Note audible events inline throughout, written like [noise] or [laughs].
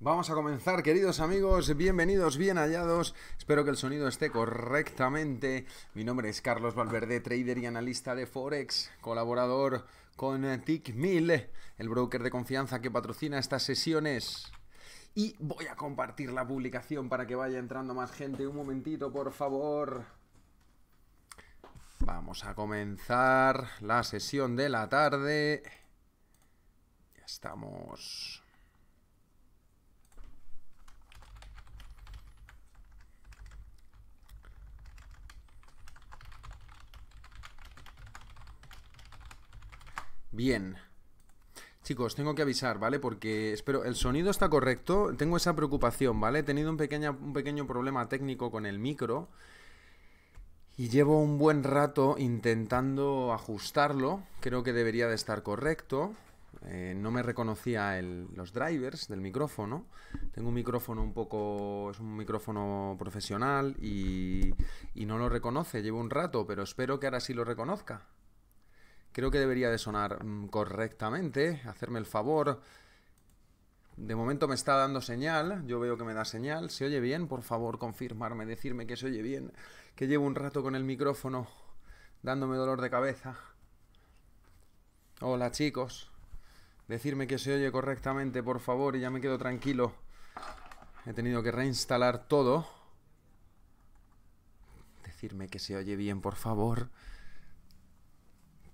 Vamos a comenzar, queridos amigos, bienvenidos, bien hallados. Espero que el sonido esté correctamente. Mi nombre es Carlos Valverde, trader y analista de Forex, colaborador con Tickmill, el broker de confianza que patrocina estas sesiones. Y voy a compartir la publicación para que vaya entrando más gente. Un momentito, por favor. Vamos a comenzar la sesión de la tarde. Ya estamos. Bien. Chicos, tengo que avisar, ¿vale? Porque espero, el sonido está correcto, tengo esa preocupación, ¿vale? He tenido un, un pequeño problema técnico con el micro y llevo un buen rato intentando ajustarlo, creo que debería de estar correcto, eh, no me reconocía los drivers del micrófono. Tengo un micrófono un poco. Es un micrófono profesional y no lo reconoce. Llevo un rato, pero espero que ahora sí lo reconozca. Creo que debería de sonar mm, correctamente. Hacerme el favor. De momento me está dando señal, yo veo que me da señal. ¿Se oye bien? Por favor, confirmarme, decirme que se oye bien, que llevo un rato con el micrófono dándome dolor de cabeza. Hola chicos, decirme que se oye correctamente, por favor, y ya me quedo tranquilo. He tenido que reinstalar todo. Decirme que se oye bien, por favor.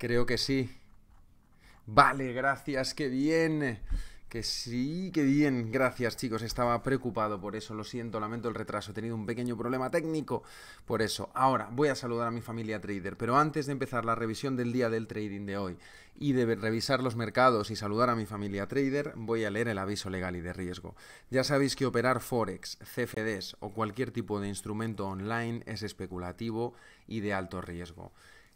Creo que sí. Vale, gracias, qué bien. Que sí, qué bien. Gracias, chicos. Estaba preocupado por eso. Lo siento, lamento el retraso. He tenido un pequeño problema técnico por eso. Ahora voy a saludar a mi familia trader. Pero antes de empezar la revisión del día del trading de hoy y de revisar los mercados y saludar a mi familia trader, voy a leer el aviso legal y de riesgo. Ya sabéis que operar Forex, CFDs o cualquier tipo de instrumento online es especulativo y de alto riesgo.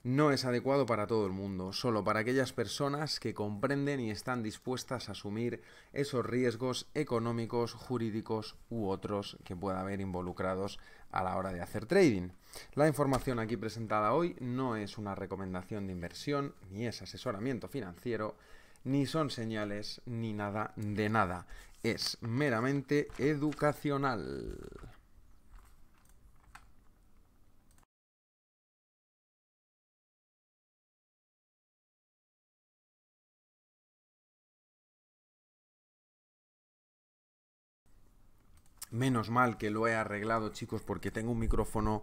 No es adecuado para todo el mundo, solo para aquellas personas que comprenden y están dispuestas a asumir esos riesgos económicos, jurídicos u otros que pueda haber involucrados a la hora de hacer trading. La información aquí presentada hoy no es una recomendación de inversión, ni es asesoramiento financiero, ni son señales, ni nada de nada. Es meramente educacional. Menos mal que lo he arreglado, chicos, porque tengo un micrófono.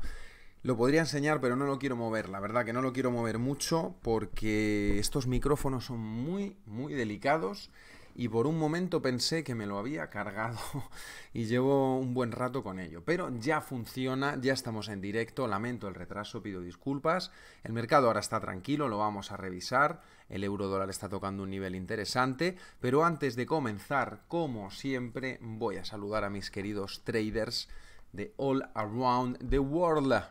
Lo podría enseñar, pero no lo quiero mover. La verdad que no lo quiero mover mucho porque estos micrófonos son muy, muy delicados y por un momento pensé que me lo había cargado [laughs] y llevo un buen rato con ello. Pero ya funciona, ya estamos en directo, lamento el retraso, pido disculpas. El mercado ahora está tranquilo, lo vamos a revisar. El euro dólar está tocando un nivel interesante, pero antes de comenzar, como siempre, voy a saludar a mis queridos traders de All Around the World.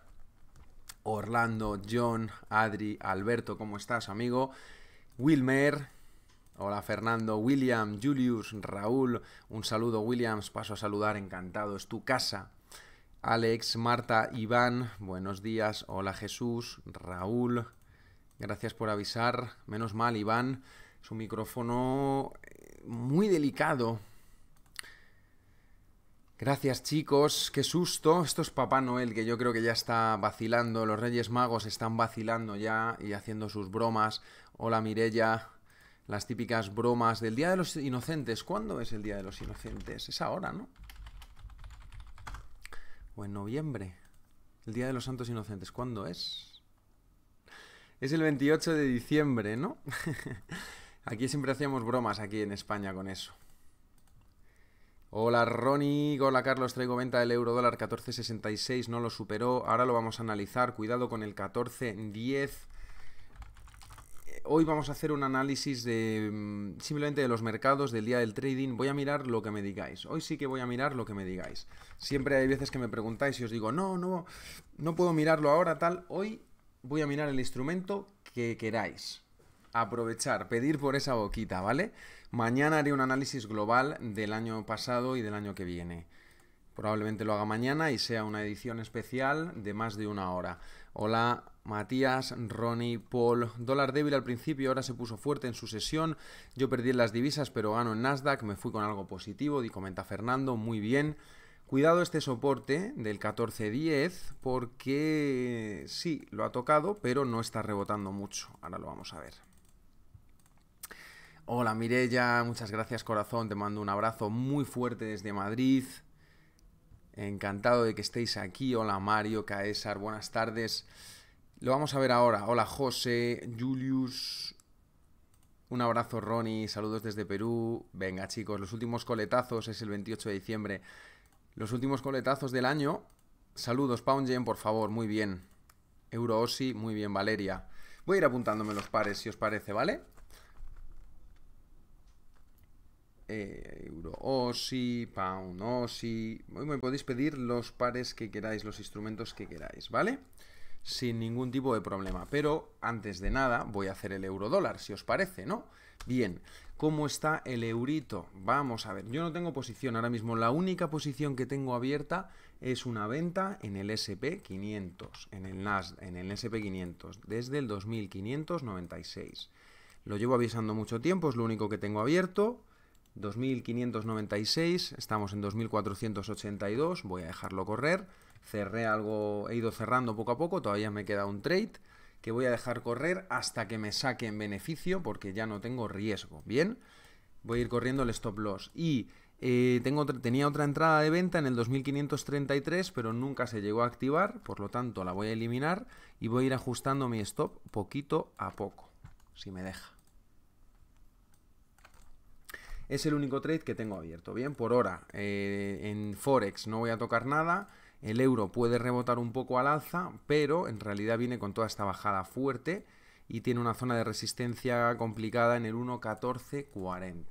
Orlando, John, Adri, Alberto, ¿cómo estás, amigo? Wilmer, Hola Fernando, William, Julius, Raúl, un saludo Williams, paso a saludar, encantado, es tu casa. Alex, Marta, Iván, buenos días, hola Jesús, Raúl, gracias por avisar, menos mal Iván, su micrófono eh, muy delicado. Gracias chicos, qué susto, esto es Papá Noel que yo creo que ya está vacilando, los Reyes Magos están vacilando ya y haciendo sus bromas. Hola Mirella, las típicas bromas del Día de los Inocentes. ¿Cuándo es el Día de los Inocentes? Es ahora, ¿no? O en noviembre. El Día de los Santos Inocentes, ¿cuándo es? Es el 28 de diciembre, ¿no? [laughs] aquí siempre hacíamos bromas aquí en España con eso. Hola Ronnie, hola Carlos, traigo venta del euro dólar 14.66, no lo superó, ahora lo vamos a analizar, cuidado con el 14.10 hoy vamos a hacer un análisis de mm, simplemente de los mercados, del día del trading. Voy a mirar lo que me digáis. Hoy sí que voy a mirar lo que me digáis. Siempre hay veces que me preguntáis y os digo, no, no, no puedo mirarlo ahora, tal. Hoy voy a mirar el instrumento que queráis. Aprovechar, pedir por esa boquita, ¿vale? Mañana haré un análisis global del año pasado y del año que viene. Probablemente lo haga mañana y sea una edición especial de más de una hora. Hola, Matías, Ronnie, Paul. Dólar débil al principio, ahora se puso fuerte en su sesión. Yo perdí en las divisas, pero gano en Nasdaq. Me fui con algo positivo, comenta Fernando. Muy bien. Cuidado este soporte del 1410 porque sí, lo ha tocado, pero no está rebotando mucho. Ahora lo vamos a ver. Hola Mirella, muchas gracias corazón, te mando un abrazo muy fuerte desde Madrid. Encantado de que estéis aquí. Hola Mario, Caesar, buenas tardes. Lo vamos a ver ahora. Hola José, Julius, un abrazo Ronnie, saludos desde Perú. Venga chicos, los últimos coletazos es el 28 de diciembre. Los últimos coletazos del año. Saludos Paunjen, por favor, muy bien. Euroosi, muy bien Valeria. Voy a ir apuntándome los pares si os parece, ¿vale? Eh, Euroosi, Pound Hoy me podéis pedir los pares que queráis, los instrumentos que queráis, ¿vale? vale sin ningún tipo de problema. Pero antes de nada voy a hacer el euro dólar, si os parece, ¿no? Bien, ¿cómo está el eurito? Vamos a ver, yo no tengo posición ahora mismo, la única posición que tengo abierta es una venta en el SP500, en el NAS, en el SP500, desde el 2596. Lo llevo avisando mucho tiempo, es lo único que tengo abierto. 2596, estamos en 2482, voy a dejarlo correr cerré algo, he ido cerrando poco a poco, todavía me queda un trade que voy a dejar correr hasta que me saque en beneficio porque ya no tengo riesgo, ¿bien? Voy a ir corriendo el stop loss y eh, tengo, tenía otra entrada de venta en el 2533 pero nunca se llegó a activar, por lo tanto la voy a eliminar y voy a ir ajustando mi stop poquito a poco, si me deja. Es el único trade que tengo abierto, ¿bien? Por ahora eh, en Forex no voy a tocar nada, el euro puede rebotar un poco al alza, pero en realidad viene con toda esta bajada fuerte y tiene una zona de resistencia complicada en el 1.1440.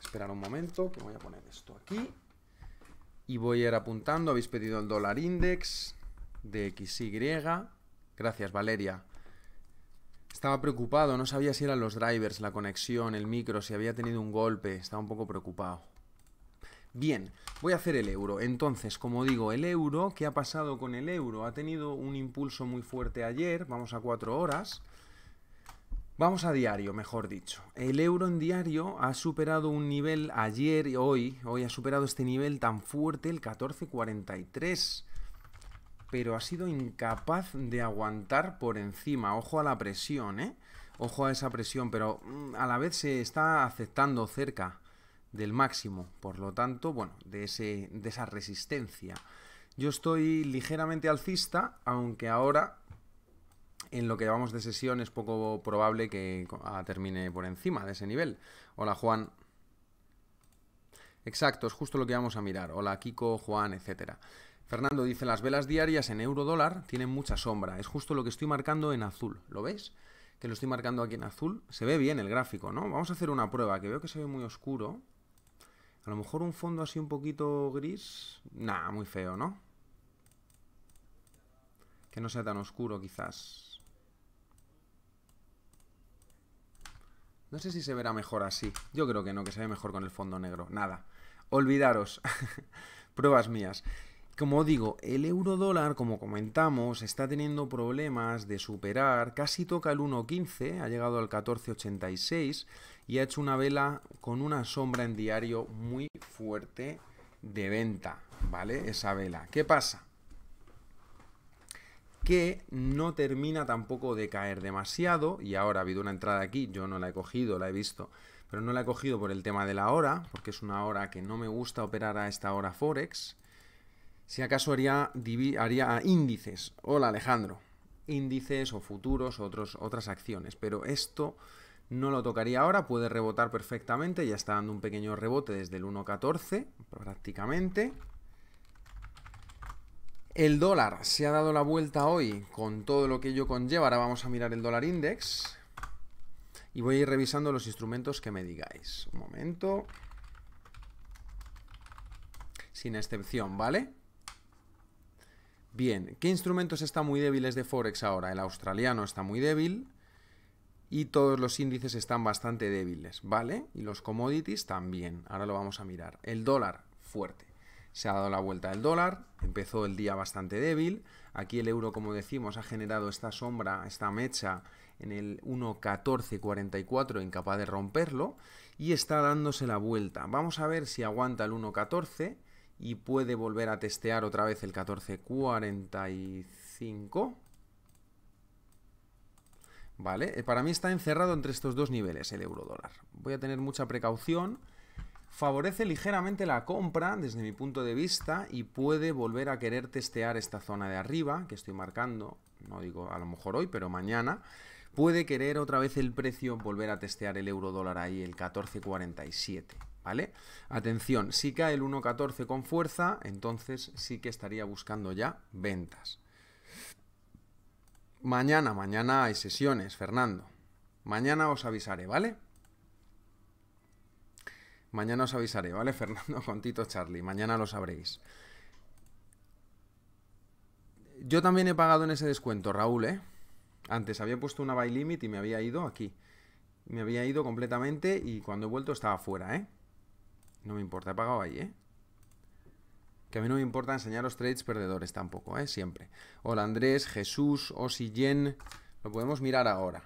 Esperar un momento, que voy a poner esto aquí. Y voy a ir apuntando, habéis pedido el dólar index de XY. Gracias, Valeria. Estaba preocupado, no sabía si eran los drivers, la conexión, el micro, si había tenido un golpe, estaba un poco preocupado. Bien, voy a hacer el euro. Entonces, como digo, el euro, ¿qué ha pasado con el euro? Ha tenido un impulso muy fuerte ayer, vamos a cuatro horas. Vamos a diario, mejor dicho. El euro en diario ha superado un nivel ayer y hoy, hoy ha superado este nivel tan fuerte, el 1443, pero ha sido incapaz de aguantar por encima. Ojo a la presión, ¿eh? Ojo a esa presión, pero mm, a la vez se está aceptando cerca del máximo, por lo tanto, bueno, de, ese, de esa resistencia. Yo estoy ligeramente alcista, aunque ahora en lo que llevamos de sesión es poco probable que ah, termine por encima de ese nivel. Hola Juan. Exacto, es justo lo que vamos a mirar. Hola Kiko, Juan, etcétera. Fernando dice, las velas diarias en euro dólar tienen mucha sombra. Es justo lo que estoy marcando en azul. ¿Lo ves? Que lo estoy marcando aquí en azul. Se ve bien el gráfico, ¿no? Vamos a hacer una prueba, que veo que se ve muy oscuro. A lo mejor un fondo así un poquito gris. nada, muy feo, ¿no? Que no sea tan oscuro, quizás. No sé si se verá mejor así. Yo creo que no, que se ve mejor con el fondo negro. Nada. Olvidaros. [laughs] Pruebas mías. Como digo, el euro dólar, como comentamos, está teniendo problemas de superar, casi toca el 1.15, ha llegado al 14.86 y ha hecho una vela con una sombra en diario muy fuerte de venta, ¿vale? Esa vela. ¿Qué pasa? Que no termina tampoco de caer demasiado y ahora ha habido una entrada aquí, yo no la he cogido, la he visto, pero no la he cogido por el tema de la hora, porque es una hora que no me gusta operar a esta hora Forex. Si acaso haría, haría índices. Hola Alejandro. Índices o futuros, otros, otras acciones. Pero esto no lo tocaría ahora, puede rebotar perfectamente, ya está dando un pequeño rebote desde el 1.14 prácticamente. El dólar se ha dado la vuelta hoy con todo lo que ello conlleva. Ahora vamos a mirar el dólar index y voy a ir revisando los instrumentos que me digáis. Un momento. Sin excepción, ¿vale? Bien, ¿qué instrumentos están muy débiles de Forex ahora? El australiano está muy débil, y todos los índices están bastante débiles, ¿vale? Y los commodities también, ahora lo vamos a mirar. El dólar, fuerte. Se ha dado la vuelta el dólar, empezó el día bastante débil. Aquí el euro, como decimos, ha generado esta sombra, esta mecha en el 1.1444, incapaz de romperlo, y está dándose la vuelta. Vamos a ver si aguanta el 1.14 y puede volver a testear otra vez el 1445 ¿vale? Eh, para mí está encerrado entre estos dos niveles el euro dólar. Voy a tener mucha precaución. Favorece ligeramente la compra desde mi punto de vista y puede volver a querer testear esta zona de arriba que estoy marcando. No digo a lo mejor hoy, pero mañana. Puede querer otra vez el precio volver a testear el euro dólar ahí, el 14.47. ¿Vale? Atención, si cae el 1.14 con fuerza, entonces sí que estaría buscando ya ventas. Mañana, mañana hay sesiones, Fernando. Mañana os avisaré, ¿vale? Mañana os avisaré, ¿vale, [laughs] Fernando? Con Tito Charlie. Mañana lo sabréis. Yo también he pagado en ese descuento, Raúl, ¿eh? Antes había puesto una buy limit y me había ido aquí. Me había ido completamente y cuando he vuelto estaba fuera, ¿eh? No me importa, he pagado ahí, ¿eh? que a mí no me importa enseñaros trades perdedores tampoco, ¿eh? Siempre. Hola Andrés, Jesús, Osiyen. Lo podemos mirar ahora.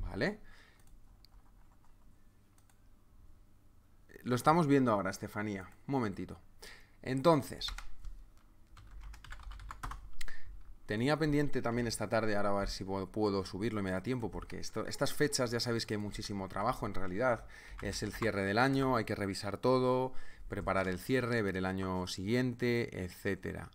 ¿Vale? Lo estamos viendo ahora, Estefanía. Un momentito. Entonces, Tenía pendiente también esta tarde, ahora a ver si puedo subirlo y me da tiempo, porque estas fechas ya sabéis que hay muchísimo trabajo en realidad. Es el cierre del año, hay que revisar todo, preparar el cierre, ver el año siguiente, etcétera.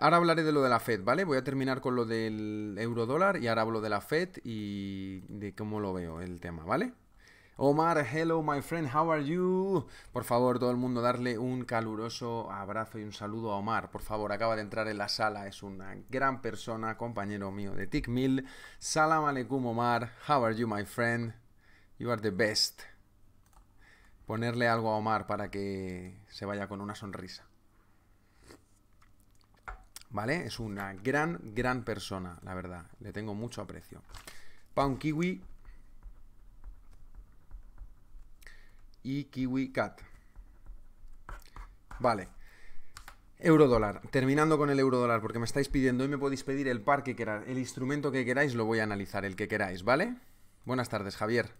Ahora hablaré de lo de la Fed, ¿vale? Voy a terminar con lo del euro dólar y ahora hablo de la Fed y de cómo lo veo el tema, ¿vale? Omar, hello my friend, how are you? Por favor, todo el mundo darle un caluroso abrazo y un saludo a Omar. Por favor, acaba de entrar en la sala, es una gran persona, compañero mío de Tikmil. Salam aleikum Omar, how are you my friend? You are the best. Ponerle algo a Omar para que se vaya con una sonrisa. ¿Vale? Es una gran, gran persona, la verdad. Le tengo mucho aprecio. un Kiwi, y cat Vale. Eurodólar. Terminando con el eurodólar, porque me estáis pidiendo y me podéis pedir el par que queráis, el instrumento que queráis, lo voy a analizar, el que queráis, ¿vale? Buenas tardes, Javier.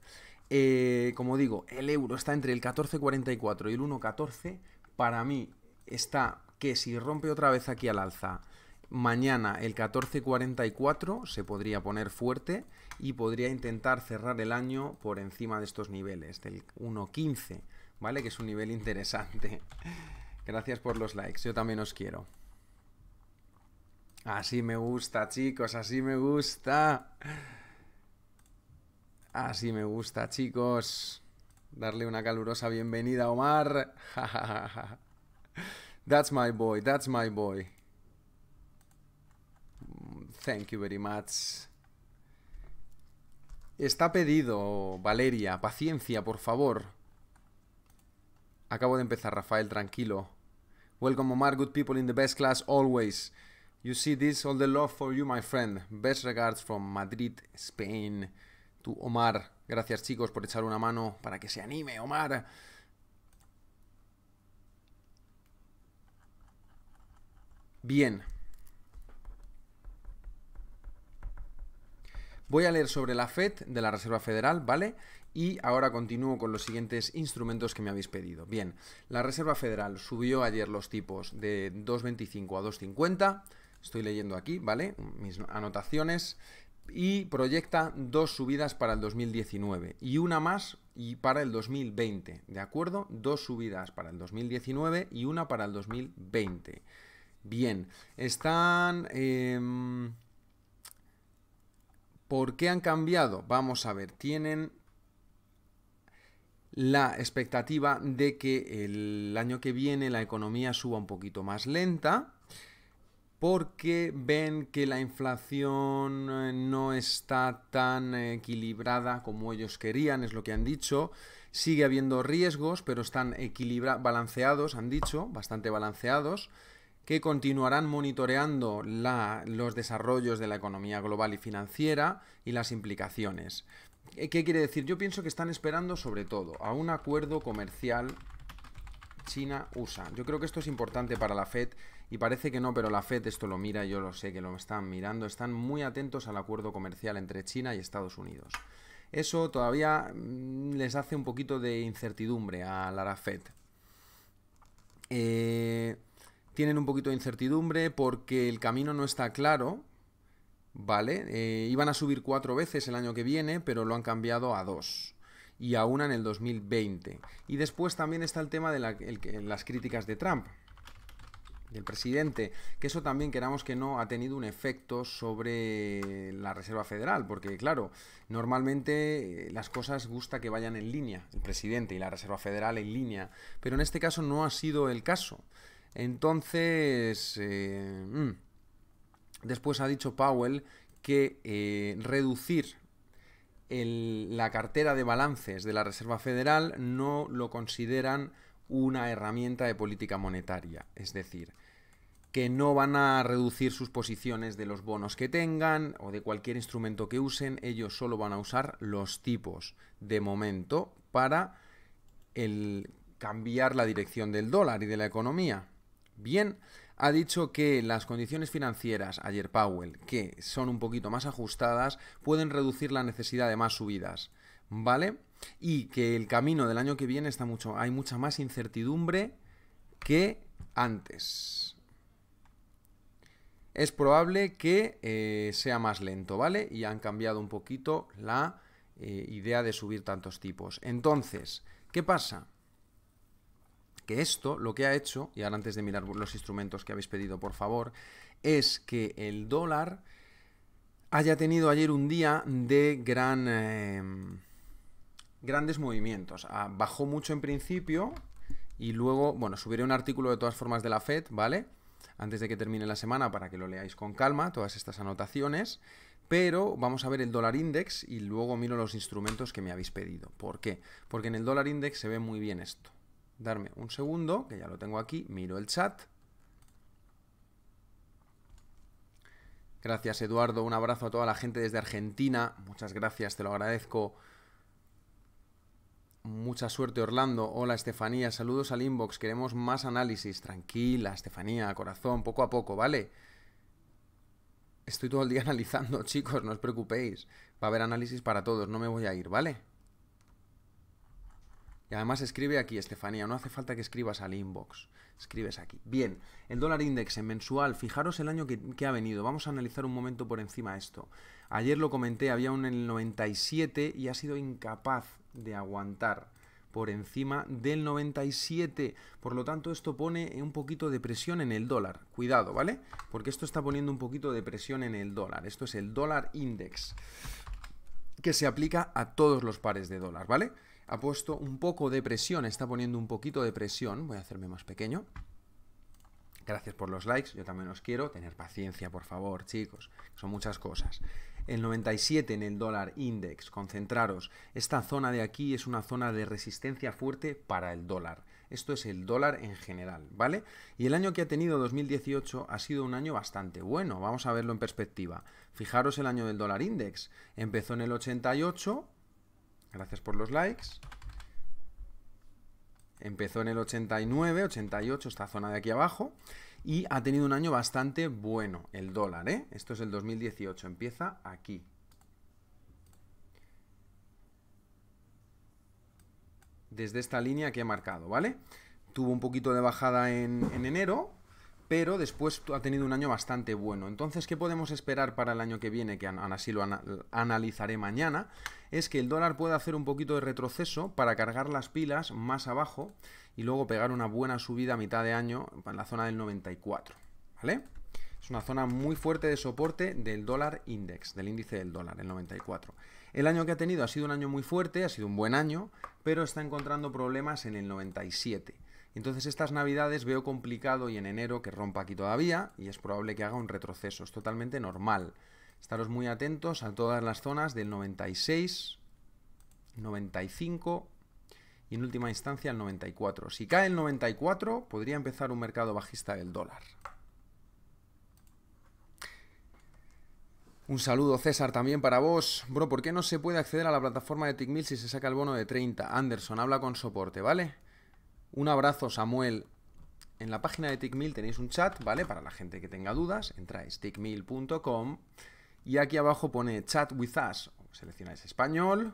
Eh, como digo, el euro está entre el 14,44 y el 1,14. Para mí está que si rompe otra vez aquí al alza Mañana el 14.44 se podría poner fuerte y podría intentar cerrar el año por encima de estos niveles, del 1.15, ¿vale? Que es un nivel interesante. [laughs] Gracias por los likes, yo también os quiero. Así me gusta, chicos, así me gusta. Así me gusta, chicos. Darle una calurosa bienvenida a Omar. [laughs] that's my boy, that's my boy. Thank you very much. Está pedido, Valeria. Paciencia, por favor. Acabo de empezar, Rafael, tranquilo. Welcome, Omar. Good people in the best class always. You see this, all the love for you, my friend. Best regards from Madrid, Spain. To Omar. Gracias, chicos, por echar una mano para que se anime, Omar. Bien. Voy a leer sobre la FED de la Reserva Federal, ¿vale? Y ahora continúo con los siguientes instrumentos que me habéis pedido. Bien, la Reserva Federal subió ayer los tipos de 2,25 a 2,50. Estoy leyendo aquí, ¿vale? Mis anotaciones. Y proyecta dos subidas para el 2019 y una más y para el 2020, ¿de acuerdo? Dos subidas para el 2019 y una para el 2020. Bien, están... Em, ¿Por qué han cambiado? Vamos a ver, tienen la expectativa de que el año que viene la economía suba un poquito más lenta porque ven que la inflación eh, no está tan equilibrada como ellos querían, es lo que han dicho. Sigue habiendo riesgos, pero están balanceados, han dicho, bastante balanceados que continuarán monitoreando los desarrollos de la economía global y financiera y las implicaciones. Eh, ¿Qué quiere decir? Yo pienso que están esperando sobre todo a un acuerdo comercial China-USA. Yo creo que esto es importante para la Fed y parece que no, pero la Fed esto lo mira, yo lo sé que lo están mirando, están muy atentos al acuerdo comercial entre China y Estados Unidos. Eso todavía mm, les hace un poquito de incertidumbre a la Fed. Eh, tienen un poquito de incertidumbre porque el camino no está claro, ¿vale? Eh, iban a subir cuatro veces el año que viene, pero lo han cambiado a dos y a una en el 2020. Y después también está el tema de las críticas de Trump, del presidente, que eso también queramos que no ha tenido un efecto sobre la Reserva Federal, porque claro, normalmente eh, las cosas gusta que vayan en línea, el presidente y la Reserva Federal en línea, pero en este caso no ha sido el caso. Entonces, eh, mm, después ha dicho Powell que eh, reducir la cartera de balances de la Reserva Federal no lo consideran una herramienta de política monetaria. Es decir, que no van a reducir sus posiciones de los bonos que tengan o de cualquier instrumento que usen, ellos solo van a usar los tipos de momento para cambiar la dirección del dólar y de la economía bien. Ha dicho que las condiciones financieras, ayer Powell, que son un poquito más ajustadas, pueden reducir la necesidad de más subidas. ¿Vale? Y que el camino del año que viene está mucho, hay mucha más incertidumbre que antes. Es probable que eh, sea más lento, ¿vale? Y han cambiado un poquito la eh, idea de subir tantos tipos. Entonces, ¿qué pasa? Que esto lo que ha hecho, y ahora antes de mirar los instrumentos que habéis pedido, por favor, es que el dólar haya tenido ayer un día de gran, em, grandes movimientos. Ah, bajó mucho en principio y luego, bueno, subiré un artículo de todas formas de la Fed, ¿vale? Antes de que termine la semana para que lo leáis con calma, todas estas anotaciones. Pero vamos a ver el dólar index y luego miro los instrumentos que me habéis pedido. ¿Por qué? Porque en el dólar index se ve muy bien esto darme un segundo, que ya lo tengo aquí, miro el chat. Gracias Eduardo, un abrazo a toda la gente desde Argentina, muchas gracias, te lo agradezco. Mucha suerte Orlando, hola Estefanía, saludos al inbox, queremos más análisis, tranquila Estefanía, corazón, poco a poco, ¿vale? Estoy todo el día [laughs] analizando, chicos, no os preocupéis, va a haber análisis para todos, no me voy a ir, ¿vale? Y además escribe aquí, Estefanía, no hace falta que escribas al inbox, escribes aquí. Bien, el dólar index en mensual, fijaros el año que, ha venido, vamos a analizar un momento por encima esto. Ayer lo comenté, había un el 97 y ha sido incapaz de aguantar por encima del 97. Por lo tanto, esto pone un poquito de presión en el dólar. Cuidado, ¿vale? Porque esto está poniendo un poquito de presión en el dólar. Esto es el dólar index, que se aplica a todos los pares de dólar, ¿vale? ha puesto un poco de presión, está poniendo un poquito de presión, voy a hacerme más pequeño. Gracias por los likes, yo también os quiero, tener paciencia por favor chicos, son muchas cosas. El 97 en el dólar index, concentraros, esta zona de aquí es una zona de resistencia fuerte para el dólar. Esto es el dólar en general, ¿vale? Y el año que ha tenido 2018 ha sido un año bastante bueno, vamos a verlo en perspectiva. Fijaros el año del dólar index, empezó en el 88, Gracias por los likes. Empezó en el 89, 88, esta zona de aquí abajo. Y ha tenido un año bastante bueno el dólar, ¿eh? Esto es el 2018, empieza aquí. Desde esta línea que he marcado, ¿vale? Tuvo un poquito de bajada en, enero, pero después ha tenido un año bastante bueno. Entonces, ¿qué podemos esperar para el año que viene? Que así lo analizaré mañana es que el dólar puede hacer un poquito de retroceso para cargar las pilas más abajo y luego pegar una buena subida a mitad de año en la zona del 94, ¿vale? Es una zona muy fuerte de soporte del dólar index, del índice del dólar, el 94. El año que ha tenido ha sido un año muy fuerte, ha sido un buen año, pero está encontrando problemas en el 97. Entonces estas navidades veo complicado y en enero que rompa aquí todavía y es probable que haga un retroceso, es totalmente normal. Estaros muy atentos a todas las zonas del 96, 95 y en última instancia el 94. Si cae el 94, podría empezar un mercado bajista del dólar. Un saludo, César, también para vos. Bro, ¿por qué no se puede acceder a la plataforma de TickMill si se saca el bono de 30? Anderson, habla con soporte, ¿vale? Un abrazo, Samuel. En la página de TickMill tenéis un chat, ¿vale? Para la gente que tenga dudas, entráis tickmill.com y aquí abajo pone chat with us. Seleccionáis español.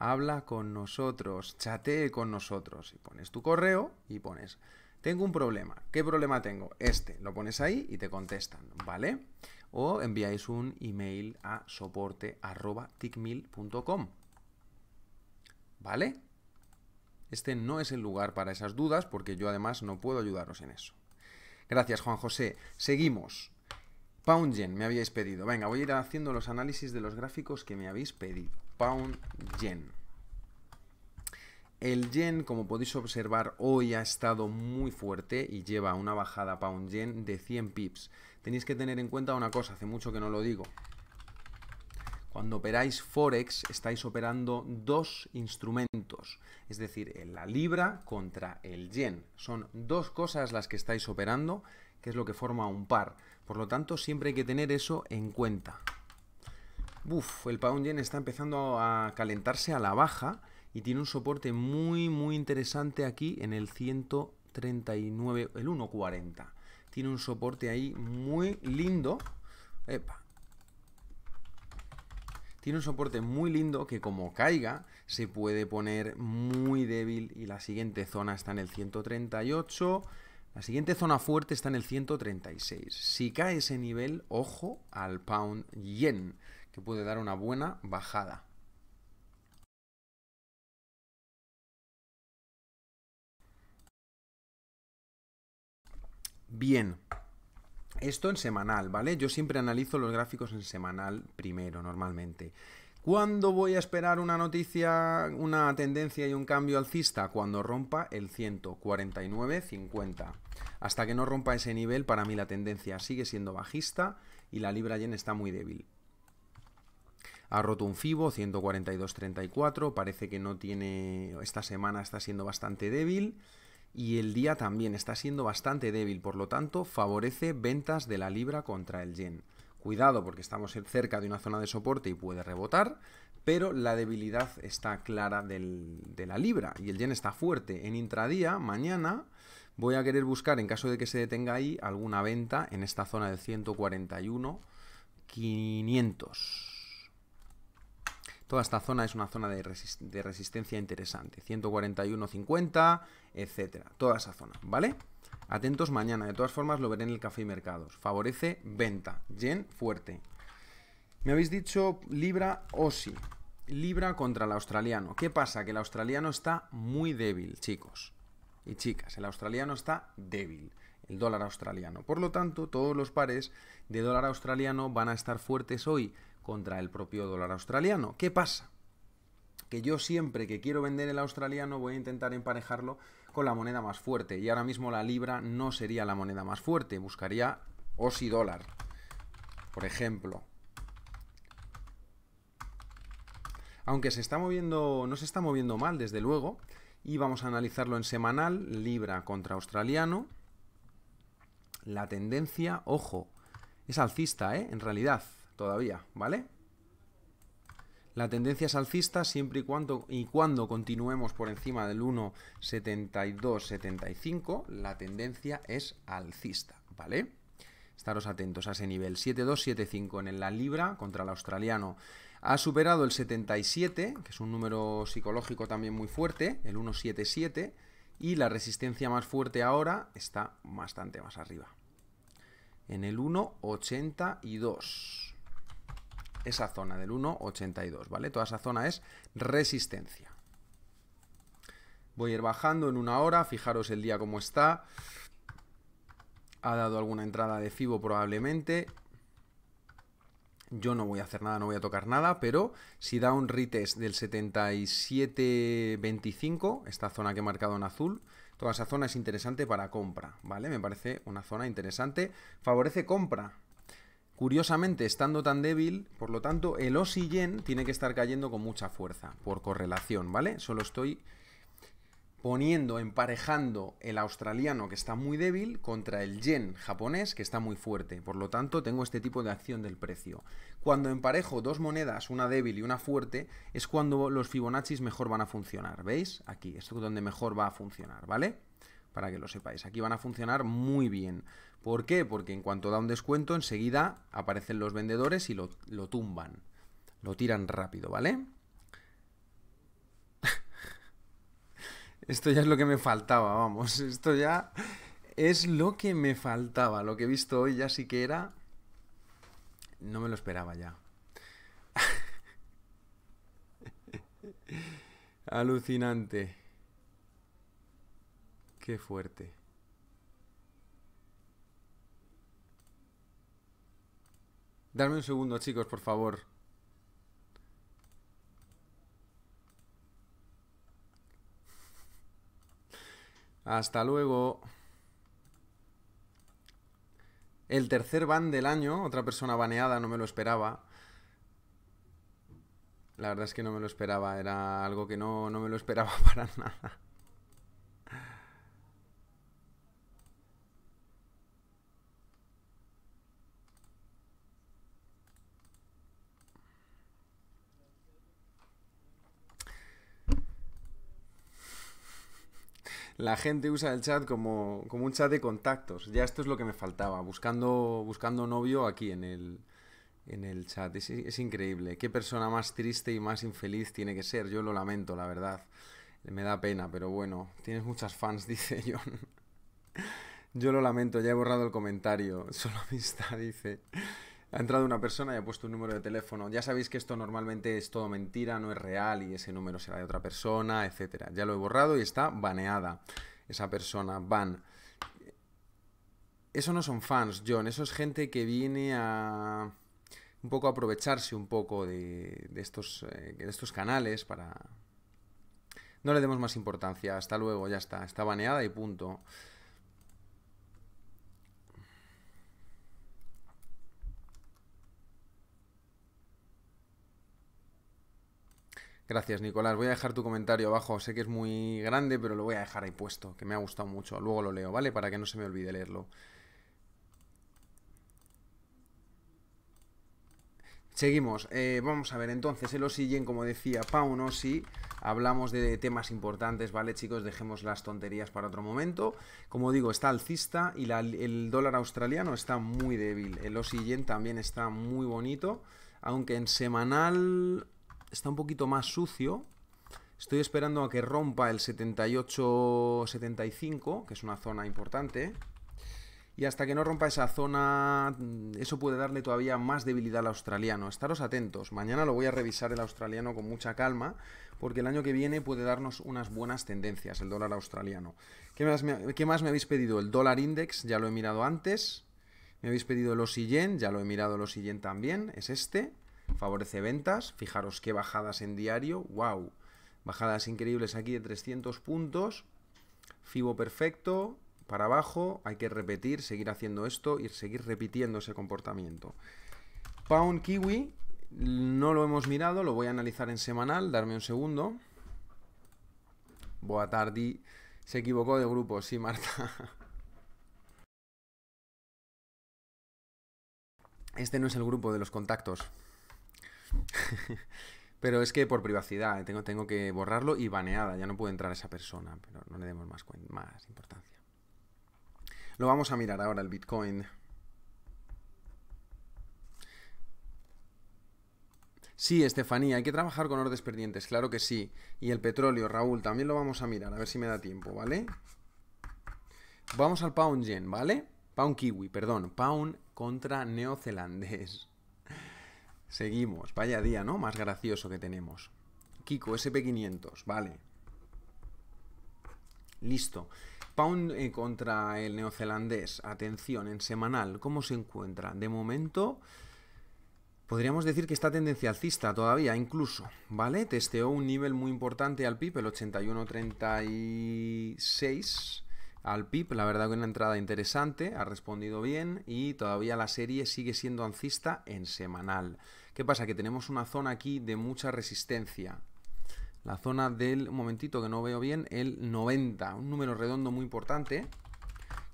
Habla con nosotros, chatee con nosotros. Y pones tu correo y pones, tengo un problema. ¿Qué problema tengo? Este. Lo pones ahí y te contestan, ¿vale? O enviáis un email a soporte.tickmill.com, ¿Vale? Este no es el lugar para esas dudas porque yo además no puedo ayudaros en eso. Gracias, Juan José. Seguimos. Pound yen me habéis pedido. Venga, voy a ir haciendo los análisis de los gráficos que me habéis pedido. Pound yen. El yen, como podéis observar, hoy ha estado muy fuerte y lleva una bajada pound yen de 100 pips. Tenéis que tener en cuenta una cosa, hace mucho que no lo digo. Cuando operáis Forex estáis operando dos instrumentos, es decir, la libra contra el yen. Son dos cosas las que estáis operando, que es lo que forma un par. Por lo tanto, siempre hay que tener eso en cuenta. Uf, el pound yen está empezando a calentarse a la baja y tiene un soporte muy, muy interesante aquí en el 139, el 1.40. Tiene un soporte ahí muy lindo. Epa. Tiene un soporte muy lindo que como caiga se puede poner muy débil y la siguiente zona está en el 138 la siguiente zona fuerte está en el 136. Si cae ese nivel, ojo al pound yen, que puede dar una buena bajada. Bien, esto en semanal, ¿vale? Yo siempre analizo los gráficos en semanal primero, normalmente. ¿Cuándo voy a esperar una noticia, una tendencia y un cambio alcista? Cuando rompa el 149.50. Hasta que no rompa ese nivel, para mí la tendencia sigue siendo bajista y la libra yen está muy débil. Ha roto un FIBO 142.34, parece que no tiene, esta semana está siendo bastante débil y el día también está siendo bastante débil, por lo tanto favorece ventas de la libra contra el yen. Cuidado porque estamos cerca de una zona de soporte y puede rebotar, pero la debilidad está clara de la libra y el yen está fuerte. En intradía, mañana, voy a querer buscar, en caso de que se detenga ahí, alguna venta en esta zona de 141.500. Toda esta zona es una zona de, de resistencia interesante. 141.50, etcétera. Toda esa zona, ¿vale? Atentos mañana, de todas formas lo veré en el Café y Mercados. Favorece venta, yen fuerte. Me habéis dicho Libra o sí. Libra contra el australiano. ¿Qué pasa? Que el australiano está muy débil, chicos y chicas. El australiano está débil, el dólar australiano. Por lo tanto, todos los pares de dólar australiano van a estar fuertes hoy contra el propio dólar australiano. ¿Qué pasa? que yo siempre que quiero vender el australiano voy a intentar emparejarlo con la moneda más fuerte. Y ahora mismo la libra no sería la moneda más fuerte, buscaría si dólar, por ejemplo. Aunque se está moviendo, no se está moviendo mal, desde luego. Y vamos a analizarlo en semanal, libra contra australiano. La tendencia, ojo, es alcista, ¿eh? En realidad, todavía, ¿vale? La tendencia es alcista siempre y cuando, y cuando continuemos por encima del 1.7275, la tendencia es alcista, ¿vale? Estaros atentos a ese nivel. 7,275 en la libra contra el australiano. Ha superado el 77, que es un número psicológico también muy fuerte, el 1,77, y la resistencia más fuerte ahora está bastante más arriba, en el 1,82 esa zona del 1,82, ¿vale? Toda esa zona es resistencia. Voy a ir bajando en una hora, fijaros el día como está. Ha dado alguna entrada de FIBO probablemente. Yo no voy a hacer nada, no voy a tocar nada, pero si da un retest del 77.25, esta zona que he marcado en azul, toda esa zona es interesante para compra, ¿vale? Me parece una zona interesante. Favorece compra, Curiosamente, estando tan débil, por lo tanto, el OSI yen tiene que estar cayendo con mucha fuerza, por correlación, ¿vale? Solo estoy poniendo, emparejando el australiano que está muy débil contra el yen japonés que está muy fuerte. Por lo tanto, tengo este tipo de acción del precio. Cuando emparejo dos monedas, una débil y una fuerte, es cuando los Fibonacci mejor van a funcionar. ¿Veis? Aquí, esto es donde mejor va a funcionar, ¿vale? Para que lo sepáis. Aquí van a funcionar muy bien. ¿Por qué? Porque en cuanto da un descuento, enseguida aparecen los vendedores y lo, tumban. Lo tiran rápido, ¿vale? [laughs] Esto ya es lo que me faltaba, vamos. Esto ya es lo que me faltaba. Lo que he visto hoy ya sí que era... No me lo esperaba ya. [laughs] Alucinante. Qué fuerte. Darme un segundo, chicos, por favor. Hasta luego. El tercer ban del año, otra persona baneada, no me lo esperaba. La verdad es que no me lo esperaba, era algo que no, no me lo esperaba [laughs] para nada. la gente usa el chat como, un chat de contactos. Ya esto es lo que me faltaba, buscando, buscando novio aquí en el, en el chat. Es, es, increíble. Qué persona más triste y más infeliz tiene que ser. Yo lo lamento, la verdad. Me da pena, pero bueno, tienes muchas fans, [laughs] dice John. Yo lo lamento, ya he borrado el comentario. [laughs] Solo amistad, dice. Ha entrado una persona y ha puesto un número de teléfono. Ya sabéis que esto normalmente es todo mentira, no es real y ese número será de otra persona, etcétera. Ya lo he borrado y está baneada esa persona, ban. Eso no son fans, John. Eso es gente que viene a un poco aprovecharse un poco de, de estos, eh, de estos canales para... No le demos más importancia. Hasta luego, ya está. Está baneada y punto. Gracias, Nicolás. Voy a dejar tu comentario abajo. Sé que es muy grande, pero lo voy a dejar ahí puesto, que me ha gustado mucho. Luego lo leo, ¿vale? Para que no se me olvide leerlo. Seguimos. Eh, vamos a ver, entonces, el Osigen, como decía Pau Sí, hablamos de temas importantes, ¿vale, chicos? Dejemos las tonterías para otro momento. Como digo, está alcista y el dólar australiano está muy débil. El Osigen también está muy bonito, aunque en semanal está un poquito más sucio. Estoy esperando a que rompa el 78-75, que es una zona importante. Y hasta que no rompa esa zona, mm, eso puede darle todavía más debilidad al australiano. Estaros atentos. Mañana lo voy a revisar el australiano con mucha calma, porque el año que viene puede darnos unas buenas tendencias el dólar australiano. ¿Qué más me, habéis pedido? El dólar index, ya lo he mirado antes. Me habéis pedido el OSI ya lo he mirado el OSI también, es este favorece ventas. Fijaros qué bajadas en diario. ¡Wow! Bajadas increíbles aquí de 300 puntos. Fibo perfecto. Para abajo. Hay que repetir, seguir haciendo esto y seguir repitiendo ese comportamiento. Pound Kiwi. No lo hemos mirado. Lo voy a analizar en semanal. Darme un segundo. Boa tardi. Se equivocó de grupo. Sí, Marta. [laughs] Este no es el grupo de los contactos. [laughs] Pero es que por privacidad, ¿eh? tengo, tengo que borrarlo y baneada, ya no puede entrar esa persona, pero no le demos más, más importancia. Lo vamos a mirar ahora, el Bitcoin. Sí, Estefanía, hay que trabajar con órdenes perdientes, claro que sí. Y el petróleo, Raúl, también lo vamos a mirar, a ver si me da tiempo, ¿vale? Vamos al pound yen, ¿vale? Pound kiwi, perdón, pound contra neozelandés. Seguimos. Vaya día, ¿no? Más gracioso que tenemos. Kiko, SP500. Vale. Listo. Pound eh, contra el neozelandés. Atención, en semanal. ¿Cómo se encuentra? De momento... Podríamos decir que está tendencia alcista todavía, incluso, ¿vale? Testeó un nivel muy importante al PIB, el 81.36 al PIP, la verdad que una entrada interesante, ha respondido bien y todavía la serie sigue siendo alcista en semanal. ¿Qué pasa? Que tenemos una zona aquí de mucha resistencia. La zona del, un momentito que no veo bien, el 90, un número redondo muy importante,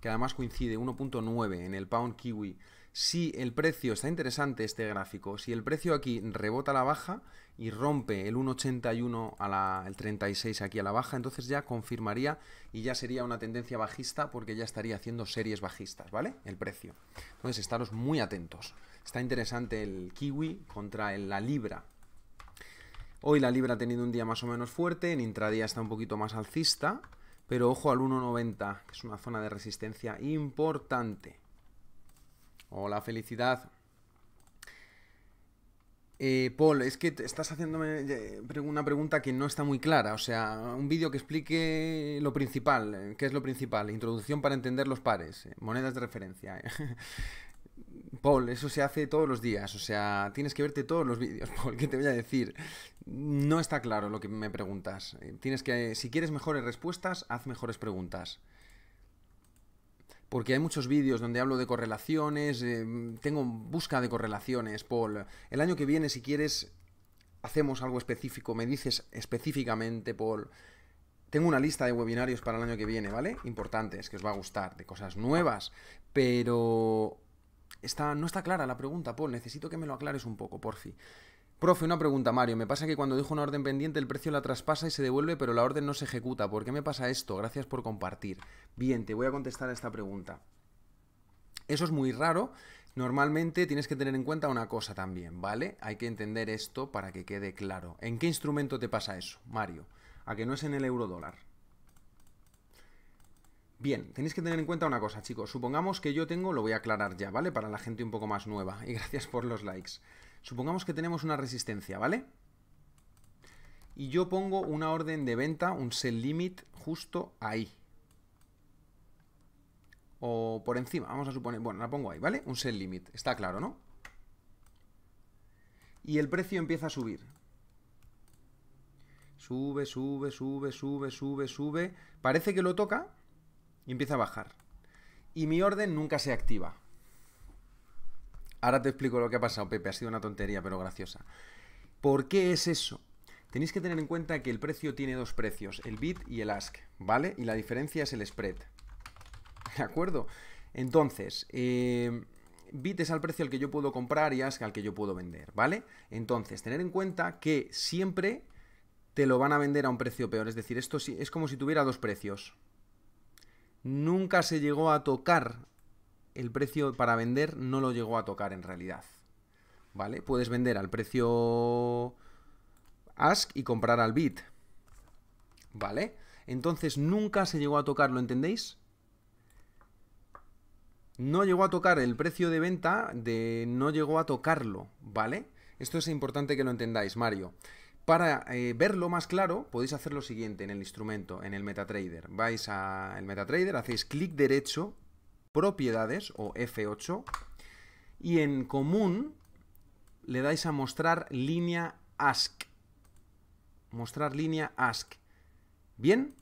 que además coincide 1.9 en el pound kiwi. Si el precio, está interesante este gráfico, si el precio aquí rebota a la baja y rompe el 1.81 a la, el 36 aquí a la baja, entonces ya confirmaría y ya sería una tendencia bajista porque ya estaría haciendo series bajistas, ¿vale? El precio. Entonces estaros muy atentos. Está interesante el kiwi contra la libra. Hoy la libra ha tenido un día más o menos fuerte, en intradía está un poquito más alcista, pero ojo al 1.90, que es una zona de resistencia importante. Hola, felicidad. Eh, Paul, es que estás haciéndome eh, una pregunta que no está muy clara, o sea, un vídeo que explique lo principal, eh, ¿qué es lo principal? Introducción para entender los pares, monedas de referencia. [laughs] Paul, eso se hace todos los días, o sea, tienes que verte todos los vídeos, [laughs] Paul, ¿qué te voy a decir? No está claro lo que me preguntas. Eh, tienes que, si quieres mejores respuestas, haz mejores preguntas. Porque hay muchos vídeos donde hablo de correlaciones, eh, tengo busca de correlaciones, Paul. El año que viene, si quieres, hacemos algo específico, me dices específicamente, Paul. Tengo una lista de webinarios para el año que viene, ¿vale? Importantes, que os va a gustar, de cosas nuevas, pero no está clara la pregunta, Paul. Necesito que me lo aclares un poco, porfi. Profe, una pregunta, Mario. Me pasa que cuando dejo una orden pendiente el precio la traspasa y se devuelve, pero la orden no se ejecuta. ¿Por qué me pasa esto? Gracias por compartir. Bien, te voy a contestar a esta pregunta. Eso es muy raro. Normalmente tienes que tener en cuenta una cosa también, ¿vale? Hay que entender esto para que quede claro. ¿En qué instrumento te pasa eso, Mario? A que no es en el euro dólar. Bien, tenéis que tener en cuenta una cosa, chicos. Supongamos que yo tengo, lo voy a aclarar ya, ¿vale? Para la gente un poco más nueva. [laughs] Y gracias por los likes. Supongamos que tenemos una resistencia, ¿vale? Y yo pongo una orden de venta, un sell limit, justo ahí. O por encima, vamos a suponer, bueno, la pongo ahí, ¿vale? Un sell limit, está claro, ¿no? Y el precio empieza a subir. Sube, sube, sube, sube, sube, sube. Parece que lo toca, y empieza a bajar. Y mi orden nunca se activa. Ahora te explico lo que ha pasado, Pepe. Ha sido una tontería, pero graciosa. ¿Por qué es eso? Tenéis que tener en cuenta que el precio tiene dos precios, el bid y el ask, ¿vale? Y la diferencia es el spread. ¿De acuerdo? Entonces, eh, bit es al precio al que yo puedo comprar y ask al que yo puedo vender, ¿vale? Entonces, tener en cuenta que siempre te lo van a vender a un precio peor. Es decir, esto es como si tuviera dos precios nunca se llegó a tocar. El precio para vender no lo llegó a tocar en realidad. ¿Vale? Puedes vender al precio ask y comprar al bid. ¿Vale? Entonces nunca se llegó a tocar, ¿lo entendéis? No llegó a tocar el precio de venta, de no llegó a tocarlo, ¿vale? Esto es importante que lo entendáis, Mario. Para eh, verlo más claro, podéis hacer lo siguiente en el instrumento, en el MetaTrader. Vais al MetaTrader, hacéis clic derecho, propiedades o F8, y en común le dais a mostrar línea ASK. Mostrar línea ASK. Bien.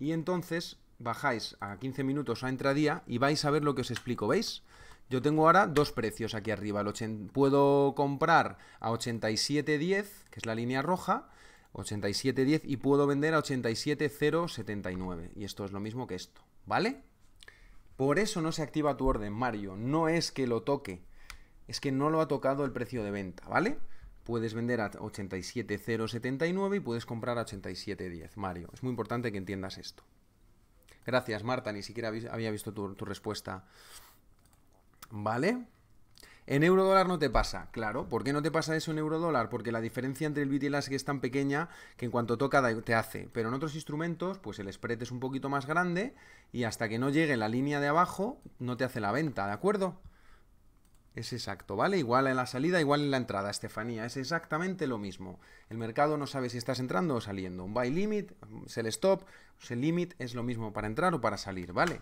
Y entonces bajáis a 15 minutos a entradía y vais a ver lo que os explico. ¿Veis? Yo tengo ahora dos precios aquí arriba. puedo comprar a 87.10, que es la línea roja, 87.10 y puedo vender a 87.079. Y esto es lo mismo que esto, ¿vale? Por eso no se activa tu orden, Mario. No es que lo toque, es que no lo ha tocado el precio de venta, ¿vale? Puedes vender a 87.079 y puedes comprar a 87.10, Mario. Es muy importante que entiendas esto. Gracias, Marta. Ni siquiera había visto tu, tu respuesta. ¿vale? En euro dólar no te pasa, claro. ¿Por qué no te pasa eso en euro dólar? Porque la diferencia entre el bit y el ASIC es tan pequeña que en cuanto toca te hace. Pero en otros instrumentos, pues el spread es un poquito más grande y hasta que no llegue la línea de abajo no te hace la venta, ¿de acuerdo? Es exacto, ¿vale? Igual en la salida, igual en la entrada, Estefanía. Es exactamente lo mismo. El mercado no sabe si estás entrando o saliendo. Un buy limit, sell stop, sell limit es lo mismo para entrar o para salir, ¿vale?